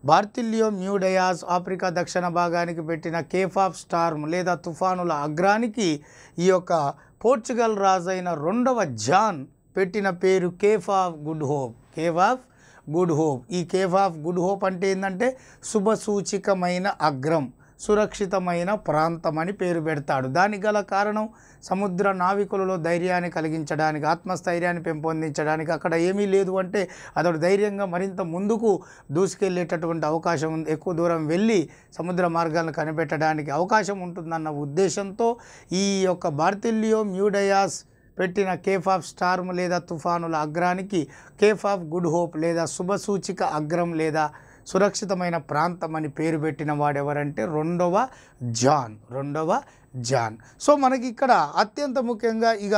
S1: బార్తిల్యో మ్యూడయాస్ ఆఫ్రికా దక్షిణ భాగానికి పెట్టిన కేఫాఫ్ స్టార్మ్ లేదా తుఫానుల అగ్రానికి ఈ యొక్క పోర్చుగల్ రాజైన రెండవ జాన్ పెట్టిన పేరు cape of good hope cape of good hope ఈ కేఫాఫ్ గుడ్ హోప్ అంటే ఏంటంటే శుభసూచికమైన అగ్రం సురక్షితమైన ప్రాంతం అని పేరు పెడతాడు దానికి గల కారణం సముద్ర నావికులలో ధైర్యాన్ని కలిగించడానికి ఆత్మస్థైర్యాన్ని పెంపొందించడానికి అక్కడ ఏమీ లేదు అంటే అతడు ధైర్యంగా మరింత ముందుకు దూసుకెళ్ళేటటువంటి అవకాశం ఉంది ఎక్కువ దూరం వెళ్ళి సముద్ర మార్గాలను కనిపెట్టడానికి అవకాశం ఉంటుందన్న ఉద్దేశంతో ఈ యొక్క బార్తిల్లియో మ్యూడయాస్ పెట్టిన కేఫ్ ఆఫ్ స్టార్మ్ లేదా తుఫానుల అగ్రానికి కేఫ్ ఆఫ్ గుడ్ హోప్ లేదా శుభసూచిక అగ్రం లేదా సురక్షితమైన ప్రాంతం అని పేరు పెట్టిన వాడెవరంటే రెండవ జాన్ రెండవ జాన్ సో మనకి ఇక్కడ అత్యంత ముఖ్యంగా ఇక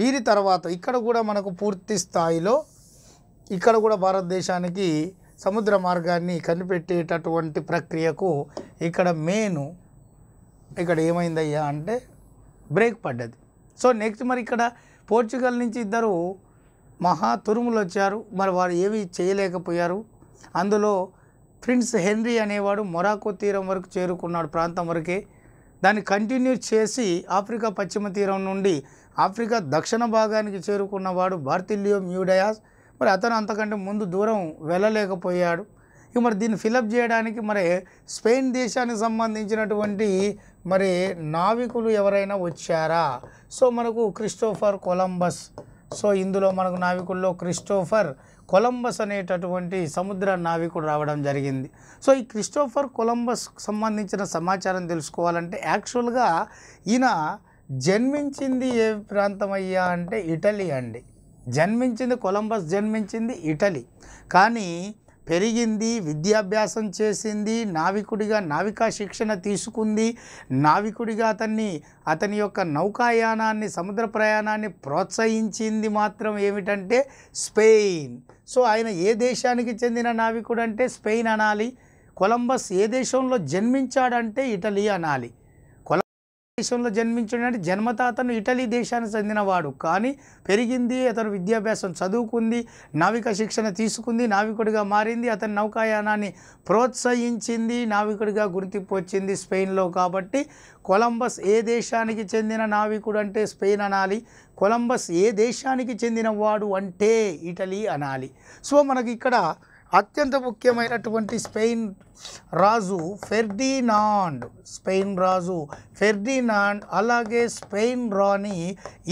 S1: వీరి తర్వాత ఇక్కడ కూడా మనకు పూర్తి స్థాయిలో ఇక్కడ కూడా భారతదేశానికి సముద్ర మార్గాన్ని కనిపెట్టేటటువంటి ప్రక్రియకు ఇక్కడ మెయిన్ ఇక్కడ ఏమైందయ్యా అంటే బ్రేక్ పడ్డది సో నెక్స్ట్ మరి ఇక్కడ పోర్చుగల్ నుంచి ఇద్దరు మహా తురుములు వచ్చారు మరి వారు ఏమీ చేయలేకపోయారు అందులో ప్రిన్స్ హెన్రీ అనేవాడు మొరాకో తీరం వరకు చేరుకున్నాడు ప్రాంతం వరకే దాన్ని కంటిన్యూ చేసి ఆఫ్రికా పశ్చిమ తీరం నుండి ఆఫ్రికా దక్షిణ భాగానికి చేరుకున్నవాడు బార్తిలియో మ్యూడయాస్ మరి అతను అంతకంటే ముందు దూరం వెళ్ళలేకపోయాడు ఇక మరి దీన్ని ఫిలప్ చేయడానికి మరి స్పెయిన్ దేశానికి సంబంధించినటువంటి మరి నావికులు ఎవరైనా వచ్చారా సో మనకు క్రిస్టోఫర్ కొలంబస్ సో ఇందులో మనకు నావికుల్లో క్రిస్టోఫర్ కొలంబస్ అనేటటువంటి సముద్ర నావికుడు రావడం జరిగింది సో ఈ క్రిస్టోఫర్ కొలంబస్ సంబంధించిన సమాచారం తెలుసుకోవాలంటే యాక్చువల్గా ఈయన జన్మించింది ఏ ప్రాంతం అయ్యా అంటే ఇటలీ అండి జన్మించింది కొలంబస్ జన్మించింది ఇటలీ కానీ పెరిగింది విద్యాభ్యాసం చేసింది నావికుడిగా నావికా శిక్షణ తీసుకుంది నావికుడిగా అతన్ని అతని యొక్క నౌకాయానాన్ని సముద్ర ప్రయాణాన్ని ప్రోత్సహించింది మాత్రం ఏమిటంటే స్పెయిన్ సో ఆయన ఏ దేశానికి చెందిన నావికుడు అంటే స్పెయిన్ అనాలి కొలంబస్ ఏ దేశంలో జన్మించాడంటే ఇటలీ అనాలి దేశంలో జన్మించాడు అంటే అతను ఇటలీ దేశానికి చెందినవాడు కానీ పెరిగింది అతను విద్యాభ్యాసం చదువుకుంది నావిక శిక్షణ తీసుకుంది నావికుడిగా మారింది అతని నౌకాయానాన్ని ప్రోత్సహించింది నావికుడిగా గుర్తింపు వచ్చింది స్పెయిన్లో కాబట్టి కొలంబస్ ఏ దేశానికి చెందిన నావికుడు అంటే స్పెయిన్ అనాలి కొలంబస్ ఏ దేశానికి చెందినవాడు అంటే ఇటలీ అనాలి సో మనకి ఇక్కడ అత్యంత ముఖ్యమైనటువంటి స్పెయిన్ రాజు ఫెర్డినాండ్ స్పెయిన్ రాజు ఫెర్డినాండ్ అలాగే స్పెయిన్ రాణి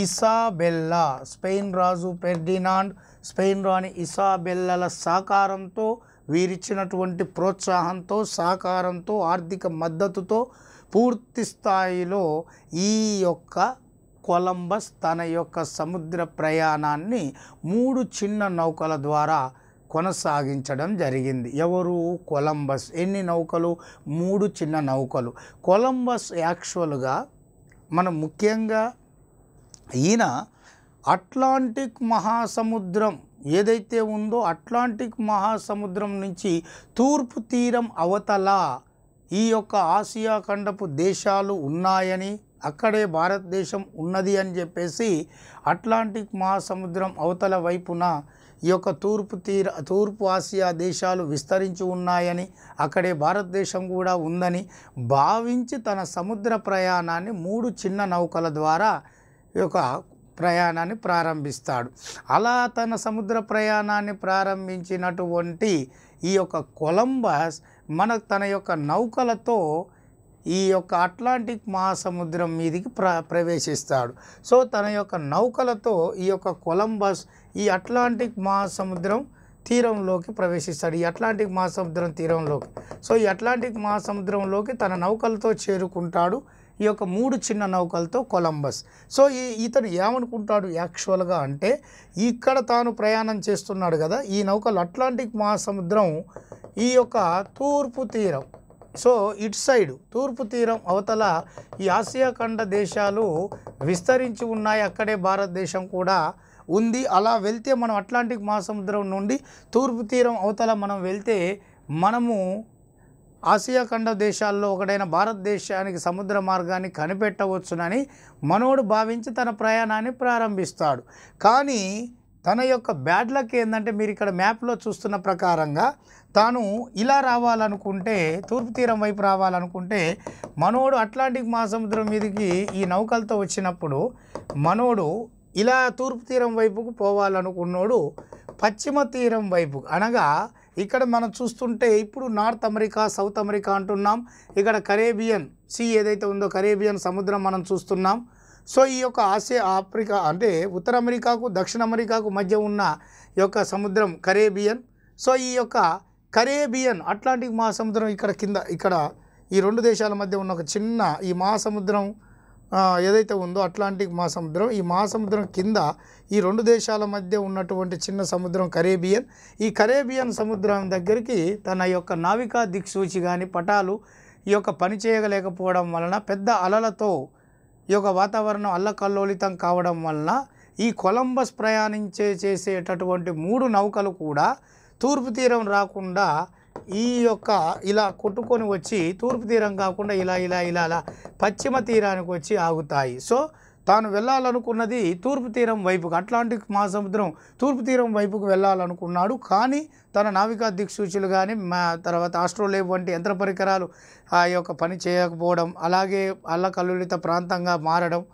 S1: ఇసాబెల్లా స్పెయిన్ రాజు ఫెర్డినాండ్ స్పెయిన్ రాణి ఇసాబెల్లల సహకారంతో వీరిచ్చినటువంటి ప్రోత్సాహంతో సహకారంతో ఆర్థిక మద్దతుతో పూర్తి స్థాయిలో ఈ యొక్క కొలంబస్ తన యొక్క సముద్ర ప్రయాణాన్ని మూడు చిన్న నౌకల ద్వారా కొనసాగించడం జరిగింది ఎవరు కొలంబస్ ఎన్ని నౌకలు మూడు చిన్న నౌకలు కొలంబస్ యాక్చువల్గా మనం ముఖ్యంగా ఈయన అట్లాంటిక్ మహాసముద్రం ఏదైతే ఉందో అట్లాంటిక్ మహాసముద్రం నుంచి తూర్పు తీరం అవతల ఈ యొక్క ఆసియా ఖండపు దేశాలు ఉన్నాయని అక్కడే భారతదేశం ఉన్నది అని చెప్పేసి అట్లాంటిక్ మహాసముద్రం అవతల వైపున ఈ యొక్క తూర్పు తీర తూర్పు ఆసియా దేశాలు విస్తరించి ఉన్నాయని అక్కడే భారతదేశం కూడా ఉందని భావించి తన సముద్ర ప్రయాణాన్ని మూడు చిన్న నౌకల ద్వారా ఈ యొక్క ప్రయాణాన్ని ప్రారంభిస్తాడు అలా తన సముద్ర ప్రయాణాన్ని ప్రారంభించినటువంటి ఈ యొక్క కొలంబస్ మన తన యొక్క నౌకలతో ఈ యొక్క అట్లాంటిక్ మహాసముద్రం మీదికి ప్ర ప్రవేశిస్తాడు సో తన యొక్క నౌకలతో ఈ యొక్క కొలంబస్ ఈ అట్లాంటిక్ మహాసముద్రం తీరంలోకి ప్రవేశిస్తాడు ఈ అట్లాంటిక్ మహాసముద్రం తీరంలోకి సో ఈ అట్లాంటిక్ మహాసముద్రంలోకి తన నౌకలతో చేరుకుంటాడు ఈ యొక్క మూడు చిన్న నౌకలతో కొలంబస్ సో ఈ ఇతను ఏమనుకుంటాడు యాక్చువల్గా అంటే ఇక్కడ తాను ప్రయాణం చేస్తున్నాడు కదా ఈ నౌకలు అట్లాంటిక్ మహాసముద్రం ఈ యొక్క తూర్పు తీరం సో ఇటు సైడ్ తూర్పు తీరం అవతల ఈ ఆసియా ఖండ దేశాలు విస్తరించి ఉన్నాయి అక్కడే భారతదేశం కూడా ఉంది అలా వెళ్తే మనం అట్లాంటిక్ మహాసముద్రం నుండి తూర్పు తీరం అవతల మనం వెళ్తే మనము ఆసియా ఖండ దేశాల్లో ఒకటైన భారతదేశానికి సముద్ర మార్గాన్ని కనిపెట్టవచ్చునని మనోడు భావించి తన ప్రయాణాన్ని ప్రారంభిస్తాడు కానీ తన యొక్క బ్యాడ్ లక్ ఏంటంటే మీరు ఇక్కడ మ్యాప్లో చూస్తున్న ప్రకారంగా తాను ఇలా రావాలనుకుంటే తూర్పు తీరం వైపు రావాలనుకుంటే మనోడు అట్లాంటిక్ మహాసముద్రం మీదకి ఈ నౌకలతో వచ్చినప్పుడు మనోడు ఇలా తూర్పు తీరం వైపుకు పోవాలనుకున్నాడు పశ్చిమ తీరం వైపు అనగా ఇక్కడ మనం చూస్తుంటే ఇప్పుడు నార్త్ అమెరికా సౌత్ అమెరికా అంటున్నాం ఇక్కడ కరేబియన్ సీ ఏదైతే ఉందో కరేబియన్ సముద్రం మనం చూస్తున్నాం సో ఈ యొక్క ఆసియా ఆఫ్రికా అంటే ఉత్తర అమెరికాకు దక్షిణ అమెరికాకు మధ్య ఉన్న యొక్క సముద్రం కరేబియన్ సో ఈ యొక్క కరేబియన్ అట్లాంటిక్ మహాసముద్రం ఇక్కడ కింద ఇక్కడ ఈ రెండు దేశాల మధ్య ఉన్న ఒక చిన్న ఈ మహాసముద్రం ఏదైతే ఉందో అట్లాంటిక్ మహాసముద్రం ఈ మహాసముద్రం కింద ఈ రెండు దేశాల మధ్య ఉన్నటువంటి చిన్న సముద్రం కరేబియన్ ఈ కరేబియన్ సముద్రం దగ్గరికి తన యొక్క నావికా దిక్సూచి కానీ పటాలు ఈ యొక్క పని చేయగలేకపోవడం వలన పెద్ద అలలతో ఈ యొక్క వాతావరణం అల్లకల్లోలితం కావడం వలన ఈ కొలంబస్ ప్రయాణించే చేసేటటువంటి మూడు నౌకలు కూడా తూర్పు తీరం రాకుండా ఈ యొక్క ఇలా కొట్టుకొని వచ్చి తూర్పు తీరం కాకుండా ఇలా ఇలా ఇలా అలా పశ్చిమ తీరానికి వచ్చి ఆగుతాయి సో తాను వెళ్ళాలనుకున్నది తూర్పు తీరం వైపుకు అట్లాంటిక్ మహాసముద్రం తూర్పు తీరం వైపుకు వెళ్ళాలనుకున్నాడు కానీ తన నావికా దిక్సూచులు కానీ మా తర్వాత ఆస్ట్రోలేబ్ వంటి యంత్ర పరికరాలు ఆ యొక్క పని చేయకపోవడం అలాగే అల్లకల్లులిత ప్రాంతంగా మారడం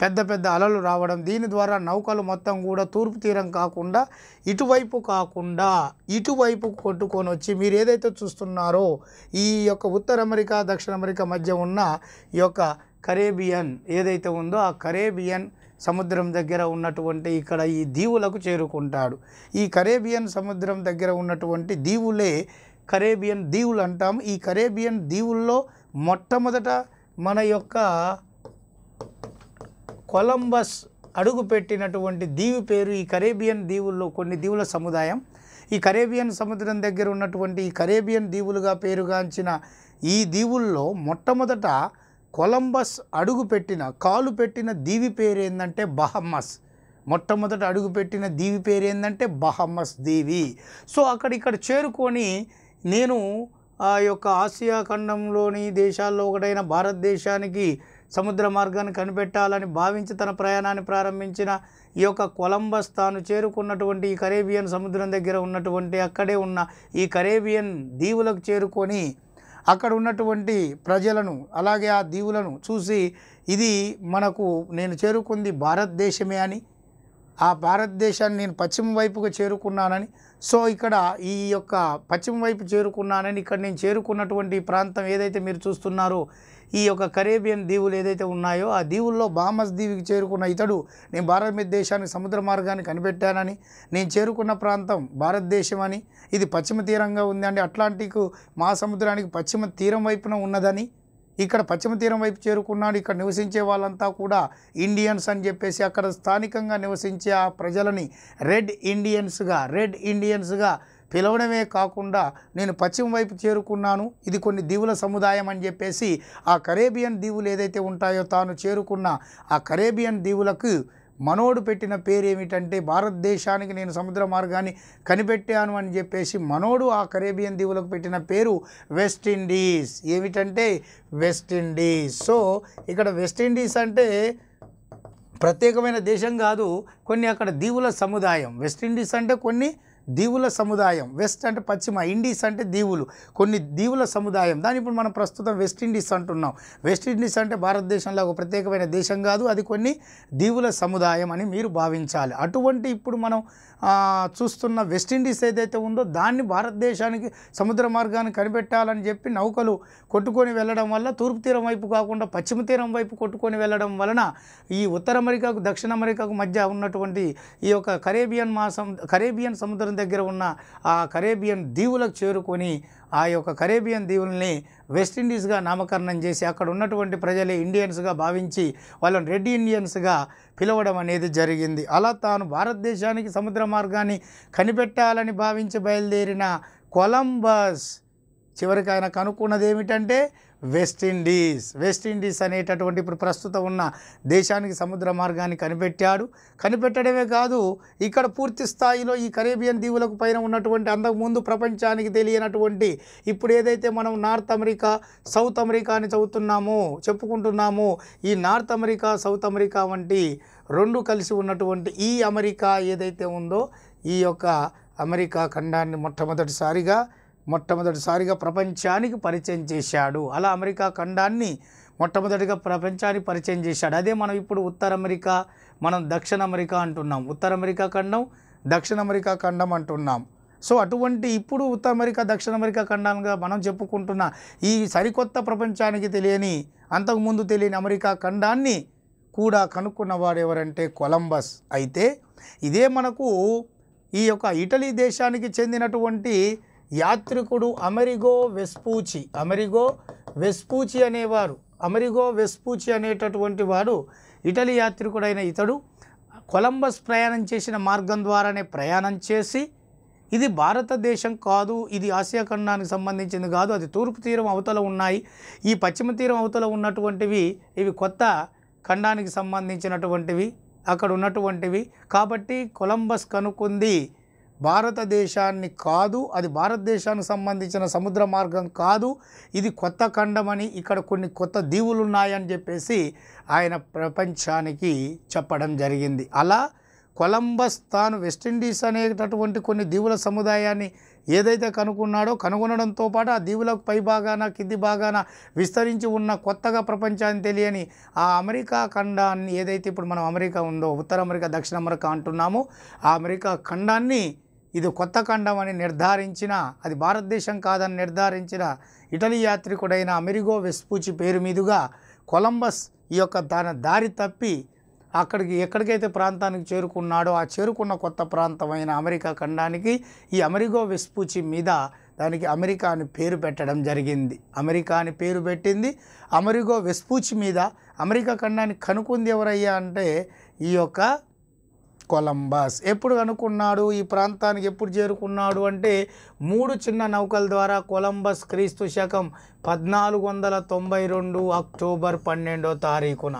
S1: పెద్ద పెద్ద అలలు రావడం దీని ద్వారా నౌకలు మొత్తం కూడా తూర్పు తీరం కాకుండా ఇటువైపు కాకుండా ఇటువైపు కొట్టుకొని వచ్చి మీరు ఏదైతే చూస్తున్నారో ఈ యొక్క ఉత్తర అమెరికా దక్షిణ అమెరికా మధ్య ఉన్న ఈ యొక్క కరేబియన్ ఏదైతే ఉందో ఆ కరేబియన్ సముద్రం దగ్గర ఉన్నటువంటి ఇక్కడ ఈ దీవులకు చేరుకుంటాడు ఈ కరేబియన్ సముద్రం దగ్గర ఉన్నటువంటి దీవులే కరేబియన్ దీవులు అంటాం ఈ కరేబియన్ దీవుల్లో మొట్టమొదట మన యొక్క కొలంబస్ అడుగుపెట్టినటువంటి దీవి పేరు ఈ కరేబియన్ దీవుల్లో కొన్ని దీవుల సముదాయం ఈ కరేబియన్ సముద్రం దగ్గర ఉన్నటువంటి ఈ కరేబియన్ దీవులుగా పేరుగాంచిన ఈ దీవుల్లో మొట్టమొదట కొలంబస్ అడుగుపెట్టిన కాలు పెట్టిన దీవి పేరు ఏంటంటే బహమ్మస్ మొట్టమొదట అడుగుపెట్టిన దీవి పేరు ఏంటంటే బహమ్మస్ దీవి సో అక్కడ ఇక్కడ చేరుకొని నేను ఆ యొక్క ఆసియా ఖండంలోని దేశాల్లో ఒకటైన భారతదేశానికి సముద్ర మార్గాన్ని కనిపెట్టాలని భావించి తన ప్రయాణాన్ని ప్రారంభించిన ఈ యొక్క కొలంబస్ తాను చేరుకున్నటువంటి ఈ కరేబియన్ సముద్రం దగ్గర ఉన్నటువంటి అక్కడే ఉన్న ఈ కరేబియన్ దీవులకు చేరుకొని అక్కడ ఉన్నటువంటి ప్రజలను అలాగే ఆ దీవులను చూసి ఇది మనకు నేను చేరుకుంది భారతదేశమే అని ఆ భారతదేశాన్ని నేను పశ్చిమ వైపుగా చేరుకున్నానని సో ఇక్కడ ఈ యొక్క పశ్చిమ వైపు చేరుకున్నానని ఇక్కడ నేను చేరుకున్నటువంటి ప్రాంతం ఏదైతే మీరు చూస్తున్నారో ఈ యొక్క కరేబియన్ దీవులు ఏదైతే ఉన్నాయో ఆ దీవుల్లో బామస్ దీవికి చేరుకున్న ఇతడు నేను భారతదేశానికి సముద్ర మార్గాన్ని కనిపెట్టానని నేను చేరుకున్న ప్రాంతం భారతదేశం అని ఇది పశ్చిమ తీరంగా ఉందండి అట్లాంటిక్ మహాసముద్రానికి పశ్చిమ తీరం వైపున ఉన్నదని ఇక్కడ పశ్చిమ తీరం వైపు చేరుకున్నాడు ఇక్కడ నివసించే వాళ్ళంతా కూడా ఇండియన్స్ అని చెప్పేసి అక్కడ స్థానికంగా నివసించే ఆ ప్రజలని రెడ్ ఇండియన్స్గా రెడ్ ఇండియన్స్గా పిలవడమే కాకుండా నేను పశ్చిమ వైపు చేరుకున్నాను ఇది కొన్ని దీవుల సముదాయం అని చెప్పేసి ఆ కరేబియన్ దీవులు ఏదైతే ఉంటాయో తాను చేరుకున్న ఆ కరేబియన్ దీవులకు మనోడు పెట్టిన పేరు ఏమిటంటే భారతదేశానికి నేను సముద్ర మార్గాన్ని కనిపెట్టాను అని చెప్పేసి మనోడు ఆ కరేబియన్ దీవులకు పెట్టిన పేరు వెస్ట్ ఇండీస్ ఏమిటంటే వెస్ట్ ఇండీస్ సో ఇక్కడ వెస్ట్ ఇండీస్ అంటే ప్రత్యేకమైన దేశం కాదు కొన్ని అక్కడ దీవుల సముదాయం వెస్ట్ ఇండీస్ అంటే కొన్ని దీవుల సముదాయం వెస్ట్ అంటే పశ్చిమ ఇండీస్ అంటే దీవులు కొన్ని దీవుల సముదాయం దాని ఇప్పుడు మనం ప్రస్తుతం వెస్టిండీస్ అంటున్నాం వెస్టిండీస్ అంటే భారతదేశంలో ఒక ప్రత్యేకమైన దేశం కాదు అది కొన్ని దీవుల సముదాయం అని మీరు భావించాలి అటువంటి ఇప్పుడు మనం చూస్తున్న వెస్టిండీస్ ఏదైతే ఉందో దాన్ని భారతదేశానికి సముద్ర మార్గాన్ని కనిపెట్టాలని చెప్పి నౌకలు కొట్టుకొని వెళ్ళడం వల్ల తూర్పు తీరం వైపు కాకుండా పశ్చిమ తీరం వైపు కొట్టుకొని వెళ్ళడం వలన ఈ ఉత్తర అమెరికాకు దక్షిణ అమెరికాకు మధ్య ఉన్నటువంటి ఈ యొక్క కరేబియన్ మాసం కరేబియన్ సముద్రం దగ్గర ఉన్న ఆ కరేబియన్ దీవులకు చేరుకొని ఆ యొక్క కరేబియన్ దీవుల్ని వెస్టిండీస్గా నామకరణం చేసి అక్కడ ఉన్నటువంటి ప్రజలే ఇండియన్స్గా భావించి వాళ్ళని రెడ్ ఇండియన్స్గా పిలవడం అనేది జరిగింది అలా తాను భారతదేశానికి సముద్ర మార్గాన్ని కనిపెట్టాలని భావించి బయలుదేరిన కొలంబస్ చివరికి ఆయన కనుక్కున్నది ఏమిటంటే వెస్టిండీస్ వెస్టిండీస్ అనేటటువంటి ఇప్పుడు ప్రస్తుతం ఉన్న దేశానికి సముద్ర మార్గాన్ని కనిపెట్టాడు కనిపెట్టడమే కాదు ఇక్కడ పూర్తి స్థాయిలో ఈ కరేబియన్ దీవులకు పైన ఉన్నటువంటి అంతకుముందు ప్రపంచానికి తెలియనటువంటి ఇప్పుడు ఏదైతే మనం నార్త్ అమెరికా సౌత్ అమెరికా అని చదువుతున్నామో చెప్పుకుంటున్నామో ఈ నార్త్ అమెరికా సౌత్ అమెరికా వంటి రెండు కలిసి ఉన్నటువంటి ఈ అమెరికా ఏదైతే ఉందో ఈ యొక్క అమెరికా ఖండాన్ని మొట్టమొదటిసారిగా మొట్టమొదటిసారిగా ప్రపంచానికి పరిచయం చేశాడు అలా అమెరికా ఖండాన్ని మొట్టమొదటిగా ప్రపంచానికి పరిచయం చేశాడు అదే మనం ఇప్పుడు ఉత్తర అమెరికా మనం దక్షిణ అమెరికా అంటున్నాం ఉత్తర అమెరికా ఖండం దక్షిణ అమెరికా ఖండం అంటున్నాం సో అటువంటి ఇప్పుడు ఉత్తర అమెరికా దక్షిణ అమెరికా ఖండాలుగా మనం చెప్పుకుంటున్న ఈ సరికొత్త ప్రపంచానికి తెలియని అంతకుముందు తెలియని అమెరికా ఖండాన్ని కూడా కనుక్కున్నవాడు ఎవరంటే కొలంబస్ అయితే ఇదే మనకు ఈ యొక్క ఇటలీ దేశానికి చెందినటువంటి యాత్రికుడు అమెరిగో వెస్పూచి అమెరిగో వెస్పూచి అనేవారు అమెరిగో వెస్పూచి అనేటటువంటి వాడు ఇటలీ యాత్రికుడైన ఇతడు కొలంబస్ ప్రయాణం చేసిన మార్గం ద్వారానే ప్రయాణం చేసి ఇది భారతదేశం కాదు ఇది ఆసియా ఖండానికి సంబంధించింది కాదు అది తూర్పు తీరం అవతల ఉన్నాయి ఈ పశ్చిమ తీరం అవతల ఉన్నటువంటివి ఇవి కొత్త ఖండానికి సంబంధించినటువంటివి అక్కడ ఉన్నటువంటివి కాబట్టి కొలంబస్ కనుక్కుంది భారతదేశాన్ని కాదు అది భారతదేశానికి సంబంధించిన సముద్ర మార్గం కాదు ఇది కొత్త ఖండమని ఇక్కడ కొన్ని కొత్త దీవులు ఉన్నాయని చెప్పేసి ఆయన ప్రపంచానికి చెప్పడం జరిగింది అలా కొలంబస్ తాను వెస్టిండీస్ అనేటటువంటి కొన్ని దీవుల సముదాయాన్ని ఏదైతే కనుక్కున్నాడో కనుగొనడంతో పాటు ఆ దీవులకు పై భాగాన కింది భాగాన విస్తరించి ఉన్న కొత్తగా ప్రపంచాన్ని తెలియని ఆ అమెరికా ఖండాన్ని ఏదైతే ఇప్పుడు మనం అమెరికా ఉందో ఉత్తర అమెరికా దక్షిణ అమెరికా అంటున్నామో ఆ అమెరికా ఖండాన్ని ఇది కొత్త ఖండం అని నిర్ధారించిన అది భారతదేశం కాదని నిర్ధారించిన ఇటలీ యాత్రికుడైన అమెరిగో వెస్పూచి పేరు మీదుగా కొలంబస్ ఈ యొక్క తన దారి తప్పి అక్కడికి ఎక్కడికైతే ప్రాంతానికి చేరుకున్నాడో ఆ చేరుకున్న కొత్త ప్రాంతమైన అమెరికా ఖండానికి ఈ అమెరిగో వెస్పూచి మీద దానికి అమెరికా అని పేరు పెట్టడం జరిగింది అమెరికా అని పేరు పెట్టింది అమెరిగో వెస్పూచి మీద అమెరికా ఖండాన్ని కనుక్కుంది ఎవరయ్యా అంటే ఈ యొక్క కొలంబస్ ఎప్పుడు కనుక్కున్నాడు ఈ ప్రాంతానికి ఎప్పుడు చేరుకున్నాడు అంటే మూడు చిన్న నౌకల ద్వారా కొలంబస్ క్రీస్తు శకం పద్నాలుగు వందల తొంభై రెండు అక్టోబర్ పన్నెండో తారీఖున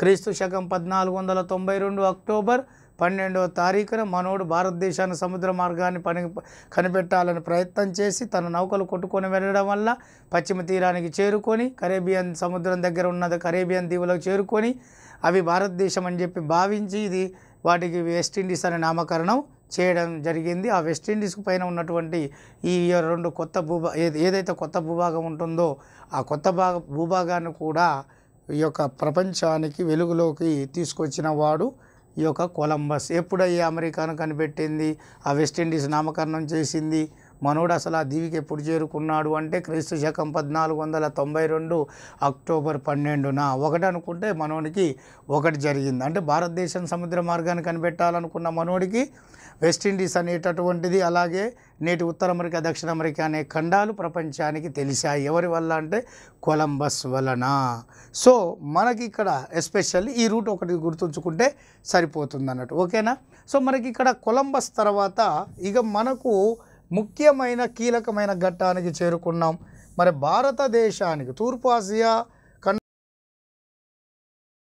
S1: క్రీస్తు శకం పద్నాలుగు వందల తొంభై రెండు అక్టోబర్ పన్నెండవ తారీఖున మనోడు భారతదేశాన్ని సముద్ర మార్గాన్ని పని కనిపెట్టాలని ప్రయత్నం చేసి తన నౌకలు కొట్టుకొని వెళ్ళడం వల్ల పశ్చిమ తీరానికి చేరుకొని కరేబియన్ సముద్రం దగ్గర ఉన్నది కరేబియన్ దీవులకు చేరుకొని అవి భారతదేశం అని చెప్పి భావించి ఇది వాటికి వెస్టిండీస్ అనే నామకరణం చేయడం జరిగింది ఆ వెస్టిండీస్ పైన ఉన్నటువంటి ఈ రెండు కొత్త భూభా ఏదైతే కొత్త భూభాగం ఉంటుందో ఆ కొత్త భాగ భూభాగాన్ని కూడా ఈ యొక్క ప్రపంచానికి వెలుగులోకి తీసుకొచ్చిన వాడు ఈ యొక్క కొలంబస్ ఎప్పుడయ్యి అమెరికాను కనిపెట్టింది ఆ వెస్టిండీస్ నామకరణం చేసింది మనోడు అసలు ఆ దీవికి ఎప్పుడు చేరుకున్నాడు అంటే క్రీస్తు శకం పద్నాలుగు వందల తొంభై రెండు అక్టోబర్ పన్నెండున ఒకటి అనుకుంటే మనోడికి ఒకటి జరిగింది అంటే భారతదేశం సముద్ర మార్గాన్ని కనిపెట్టాలనుకున్న మనోడికి వెస్టిండీస్ అనేటటువంటిది అలాగే నేటి ఉత్తర అమెరికా దక్షిణ అమెరికా అనే ఖండాలు ప్రపంచానికి తెలిసాయి ఎవరి వల్ల అంటే కొలంబస్ వలన సో మనకి ఇక్కడ ఎస్పెషల్లీ ఈ రూట్ ఒకటి గుర్తుంచుకుంటే సరిపోతుంది అన్నట్టు ఓకేనా సో మనకి ఇక్కడ కొలంబస్ తర్వాత ఇక మనకు ముఖ్యమైన కీలకమైన ఘట్టానికి చేరుకున్నాం మరి భారతదేశానికి తూర్పు ఆసియా